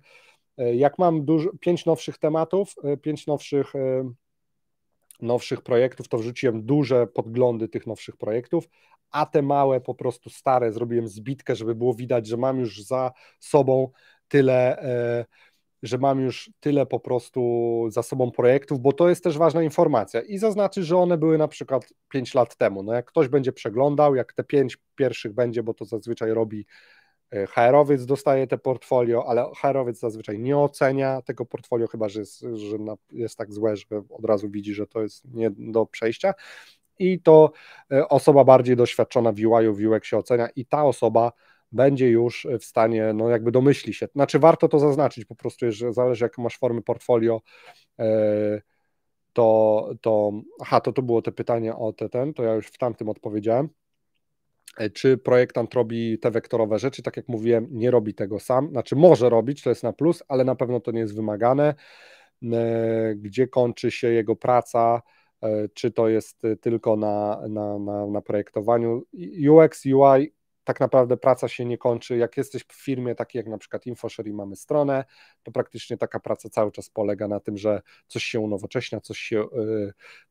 e, jak mam dużo, pięć nowszych tematów, pięć nowszych nowszych projektów, to wrzuciłem duże podglądy tych nowszych projektów, a te małe, po prostu stare, zrobiłem zbitkę, żeby było widać, że mam już za sobą tyle, e, że mam już tyle po prostu za sobą projektów, bo to jest też ważna informacja. I zaznaczy, że one były na przykład 5 lat temu. No jak ktoś będzie przeglądał, jak te 5 pierwszych będzie, bo to zazwyczaj robi E, HR-owiec dostaje te portfolio, ale HR-owiec zazwyczaj nie ocenia tego portfolio, chyba że jest, że jest tak złe, że od razu widzi, że to jest nie do przejścia. I to e, osoba bardziej doświadczona w UI-u, w UX się ocenia, i ta osoba będzie już w stanie, no jakby domyśli się. Znaczy, warto to zaznaczyć, po prostu, że zależy, jaką masz formy portfolio. E, to, to, aha, to to było te pytanie o te, ten, to ja już w tamtym odpowiedziałem. E, czy projektant robi te wektorowe rzeczy. Tak jak mówiłem, nie robi tego sam. Znaczy, może robić, to jest na plus, ale na pewno to nie jest wymagane. E, gdzie kończy się jego praca, e, czy to jest tylko na, na, na, na projektowaniu. UX, UI, tak naprawdę praca się nie kończy. Jak jesteś w firmie takiej jak na przykład InfoShare i mamy stronę, to praktycznie taka praca cały czas polega na tym, że coś się unowocześnia, coś się,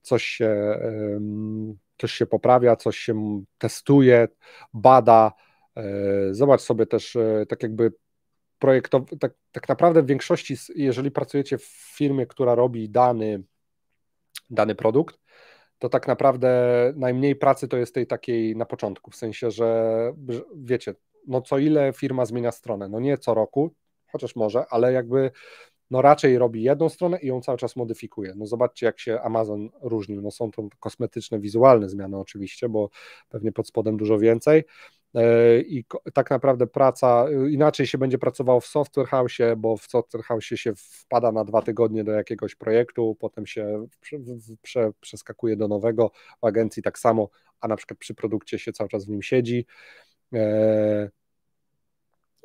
coś się coś się poprawia, coś się testuje, bada. E, zobacz sobie też, e, tak jakby projektowy, tak, tak naprawdę w większości, jeżeli pracujecie w firmie, która robi dany, dany produkt, to tak naprawdę najmniej pracy to jest tej takiej na początku, w sensie, że wiecie, no co ile firma zmienia stronę, no nie co roku, chociaż może, ale jakby no raczej robi jedną stronę i ją cały czas modyfikuje. No zobaczcie, jak się Amazon różnił. No są to kosmetyczne, wizualne zmiany oczywiście, bo pewnie pod spodem dużo więcej. E, I tak naprawdę praca, y, inaczej się będzie pracowało w software house, bo w software house się wpada na dwa tygodnie do jakiegoś projektu, potem się przeskakuje do nowego, w agencji tak samo, a na przykład przy produkcie się cały czas w nim siedzi e,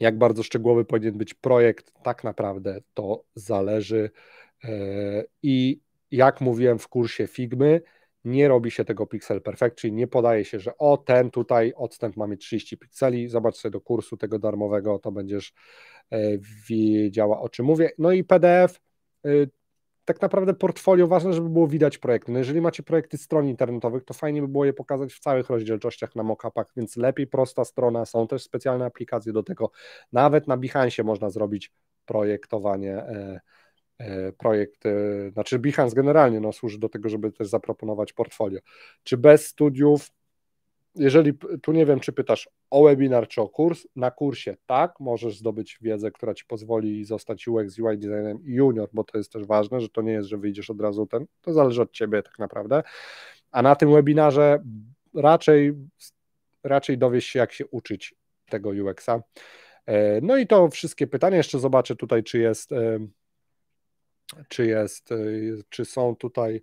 jak bardzo szczegółowy powinien być projekt, tak naprawdę to zależy. E, I jak mówiłem w kursie Figmy, nie robi się tego pixel perfect, czyli nie podaje się, że o ten tutaj odstęp mamy 30 pikseli, zobacz sobie do kursu tego darmowego, to będziesz e, wiedziała o czym mówię. No i PDF y, tak naprawdę portfolio ważne, żeby było widać projekty. No jeżeli macie projekty stron internetowych, to fajnie by było je pokazać w całych rozdzielczościach na mockupach, więc lepiej prosta strona, są też specjalne aplikacje do tego. Nawet na Behance można zrobić projektowanie e, e, projekt, e, znaczy Behance generalnie no, służy do tego, żeby też zaproponować portfolio. Czy bez studiów jeżeli tu nie wiem, czy pytasz o webinar czy o kurs, na kursie tak, możesz zdobyć wiedzę, która ci pozwoli zostać UX, UI designem junior, bo to jest też ważne, że to nie jest, że wyjdziesz od razu ten, to zależy od ciebie tak naprawdę. A na tym webinarze raczej, raczej dowiesz się, jak się uczyć tego UX-a. E, no i to wszystkie pytania. Jeszcze zobaczę tutaj, czy jest, e, czy jest, e, czy są tutaj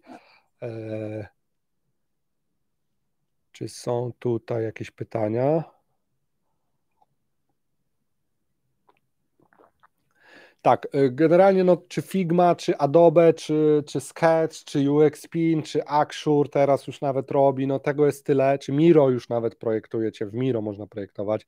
czy są tutaj jakieś pytania? Tak, y, generalnie no, czy Figma, czy Adobe, czy, czy Sketch, czy UXPin, czy Axure teraz już nawet robi, no tego jest tyle, czy Miro już nawet projektujecie, w Miro można projektować.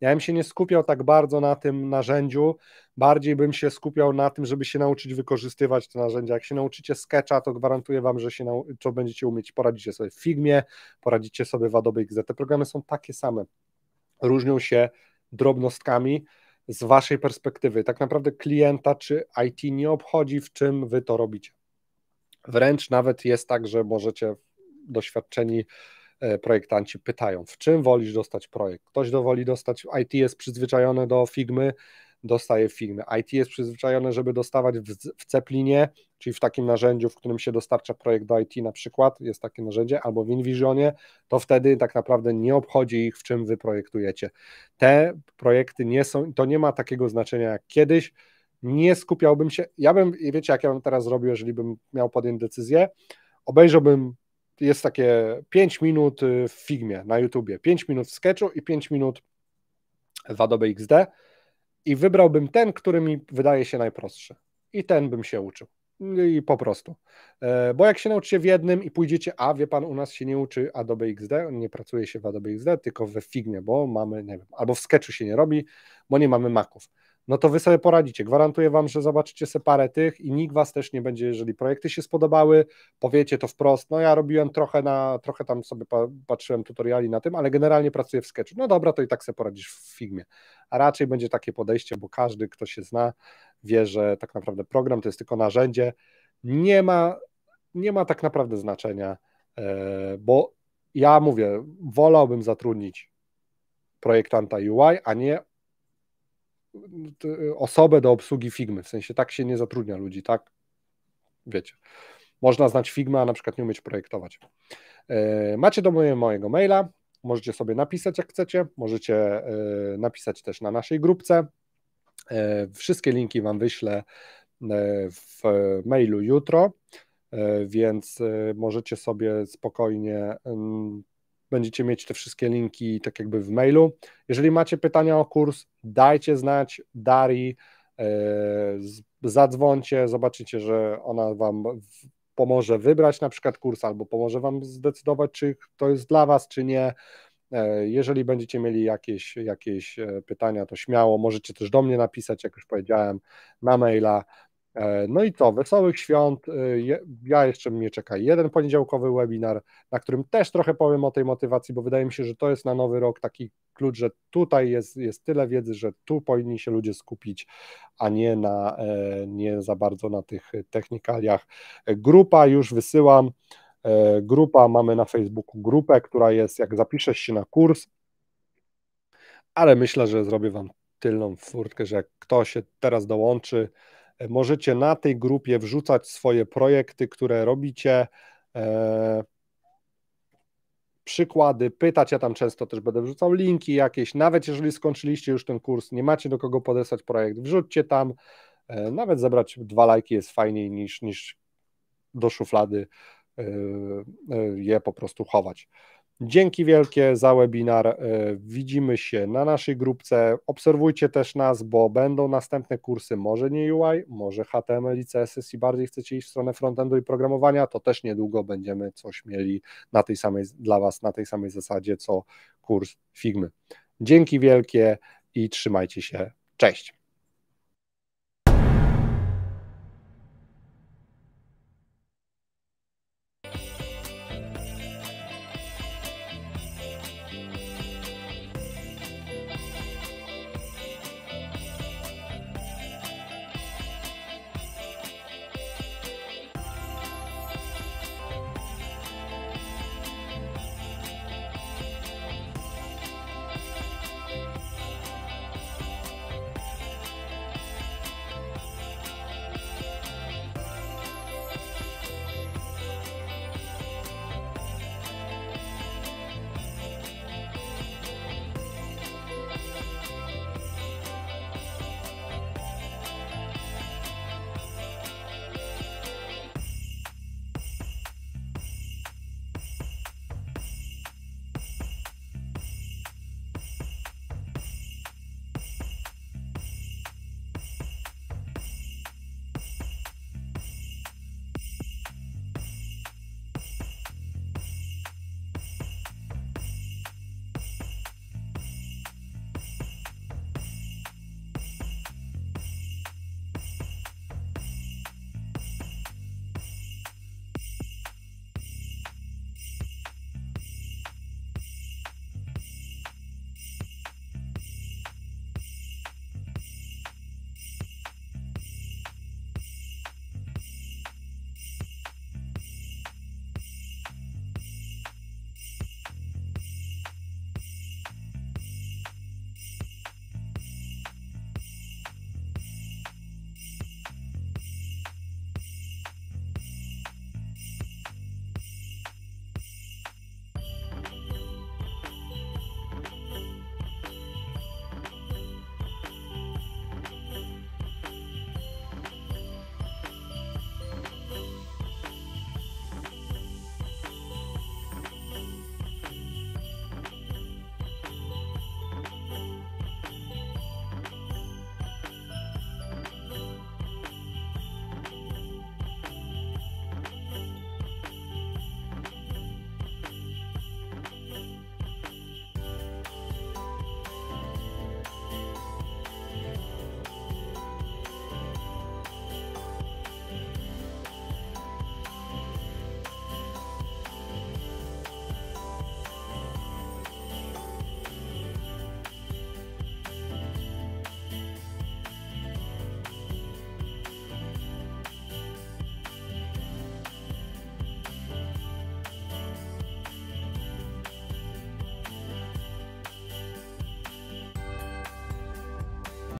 Ja bym się nie skupiał tak bardzo na tym narzędziu, bardziej bym się skupiał na tym, żeby się nauczyć wykorzystywać te narzędzia. Jak się nauczycie Sketcha, to gwarantuję Wam, że się nau- to będziecie umieć, poradzicie sobie w Figmie, poradzicie sobie w Adobe XD. Te programy są takie same, różnią się drobnostkami, z waszej perspektywy. Tak naprawdę klienta czy IT nie obchodzi, w czym wy to robicie. Wręcz nawet jest tak, że możecie doświadczeni e, projektanci pytają, w czym wolisz dostać projekt. Ktoś dowoli dostać, IT jest przyzwyczajone do Figmy, dostaje w firmie. IT jest przyzwyczajone, żeby dostawać w, w Ceplinie, czyli w takim narzędziu, w którym się dostarcza projekt do IT na przykład, jest takie narzędzie, albo w InVisionie, to wtedy tak naprawdę nie obchodzi ich, w czym wy projektujecie. Te projekty nie są, to nie ma takiego znaczenia jak kiedyś, nie skupiałbym się, ja bym, wiecie jak ja bym teraz zrobił, jeżeli bym miał podjąć decyzję, obejrzałbym jest takie 5 minut y, w Figmie na YouTubie, 5 minut w Sketchu i 5 minut w Adobe XD i wybrałbym ten, który mi wydaje się najprostszy. I ten bym się uczył. I po prostu. E, bo jak się nauczycie w jednym i pójdziecie, a wie pan, u nas się nie uczy Adobe XD, nie pracuje się w Adobe XD, tylko we Fignie, bo mamy, nie wiem, albo w Sketchu się nie robi, bo nie mamy maków no to wy sobie poradzicie. Gwarantuję wam, że zobaczycie se parę tych i nikt was też nie będzie, jeżeli projekty się spodobały, powiecie to wprost, no ja robiłem trochę na, trochę tam sobie patrzyłem tutoriali na tym, ale generalnie pracuję w Sketchu. No dobra, to i tak se poradzisz w Figmie. A raczej będzie takie podejście, bo każdy, kto się zna, wie, że tak naprawdę program to jest tylko narzędzie. Nie ma, nie ma tak naprawdę znaczenia, e, bo ja mówię, wolałbym zatrudnić projektanta UI, a nie no, y, osobę do obsługi Figmy, w sensie tak się nie zatrudnia ludzi, tak? Wiecie. Można znać Figma, a na przykład nie umieć projektować. E, macie do mojego maila, możecie sobie napisać jak chcecie, możecie e, napisać też na naszej grupce. E, wszystkie linki Wam wyślę w mailu jutro, więc możecie sobie spokojnie mm, Będziecie mieć te wszystkie linki tak jakby w mailu. Jeżeli macie pytania o kurs, dajcie znać Dari, e, zadzwońcie, zobaczycie, że ona Wam pomoże wybrać na przykład kurs albo pomoże Wam zdecydować, czy to jest dla Was, czy nie. E, jeżeli będziecie mieli jakieś, jakieś e, pytania, to śmiało możecie też do mnie napisać, jak już powiedziałem, na maila. E, no i to, wesołych świąt. E, ja jeszcze mnie czeka jeden poniedziałkowy webinar, na którym też trochę powiem o tej motywacji, bo wydaje mi się, że to jest na nowy rok taki klucz, że tutaj jest, jest tyle wiedzy, że tu powinni się ludzie skupić, a nie, na, e, nie za bardzo na tych technikaliach. Grupa już wysyłam. Grupa, mamy na Facebooku grupę, która jest, jak zapiszesz się na kurs, ale myślę, że zrobię Wam tylną furtkę, że jak ktoś się teraz dołączy, Możecie na tej grupie wrzucać swoje projekty, które robicie, e, przykłady, pytać. Ja tam często też będę wrzucał linki jakieś. Nawet jeżeli skończyliście już ten kurs, nie macie do kogo podesłać projekt, wrzućcie tam. E, nawet zebrać dwa lajki jest fajniej niż, niż do szuflady e, je po prostu chować. Dzięki wielkie za webinar. E, widzimy się na naszej grupce. Obserwujcie też nas, bo będą następne kursy. Może nie UI, może HTML i CSS i bardziej chcecie iść w stronę frontendu i programowania, to też niedługo będziemy coś mieli na tej samej, dla Was na tej samej zasadzie, co kurs Figmy. Dzięki wielkie i trzymajcie się. Cześć.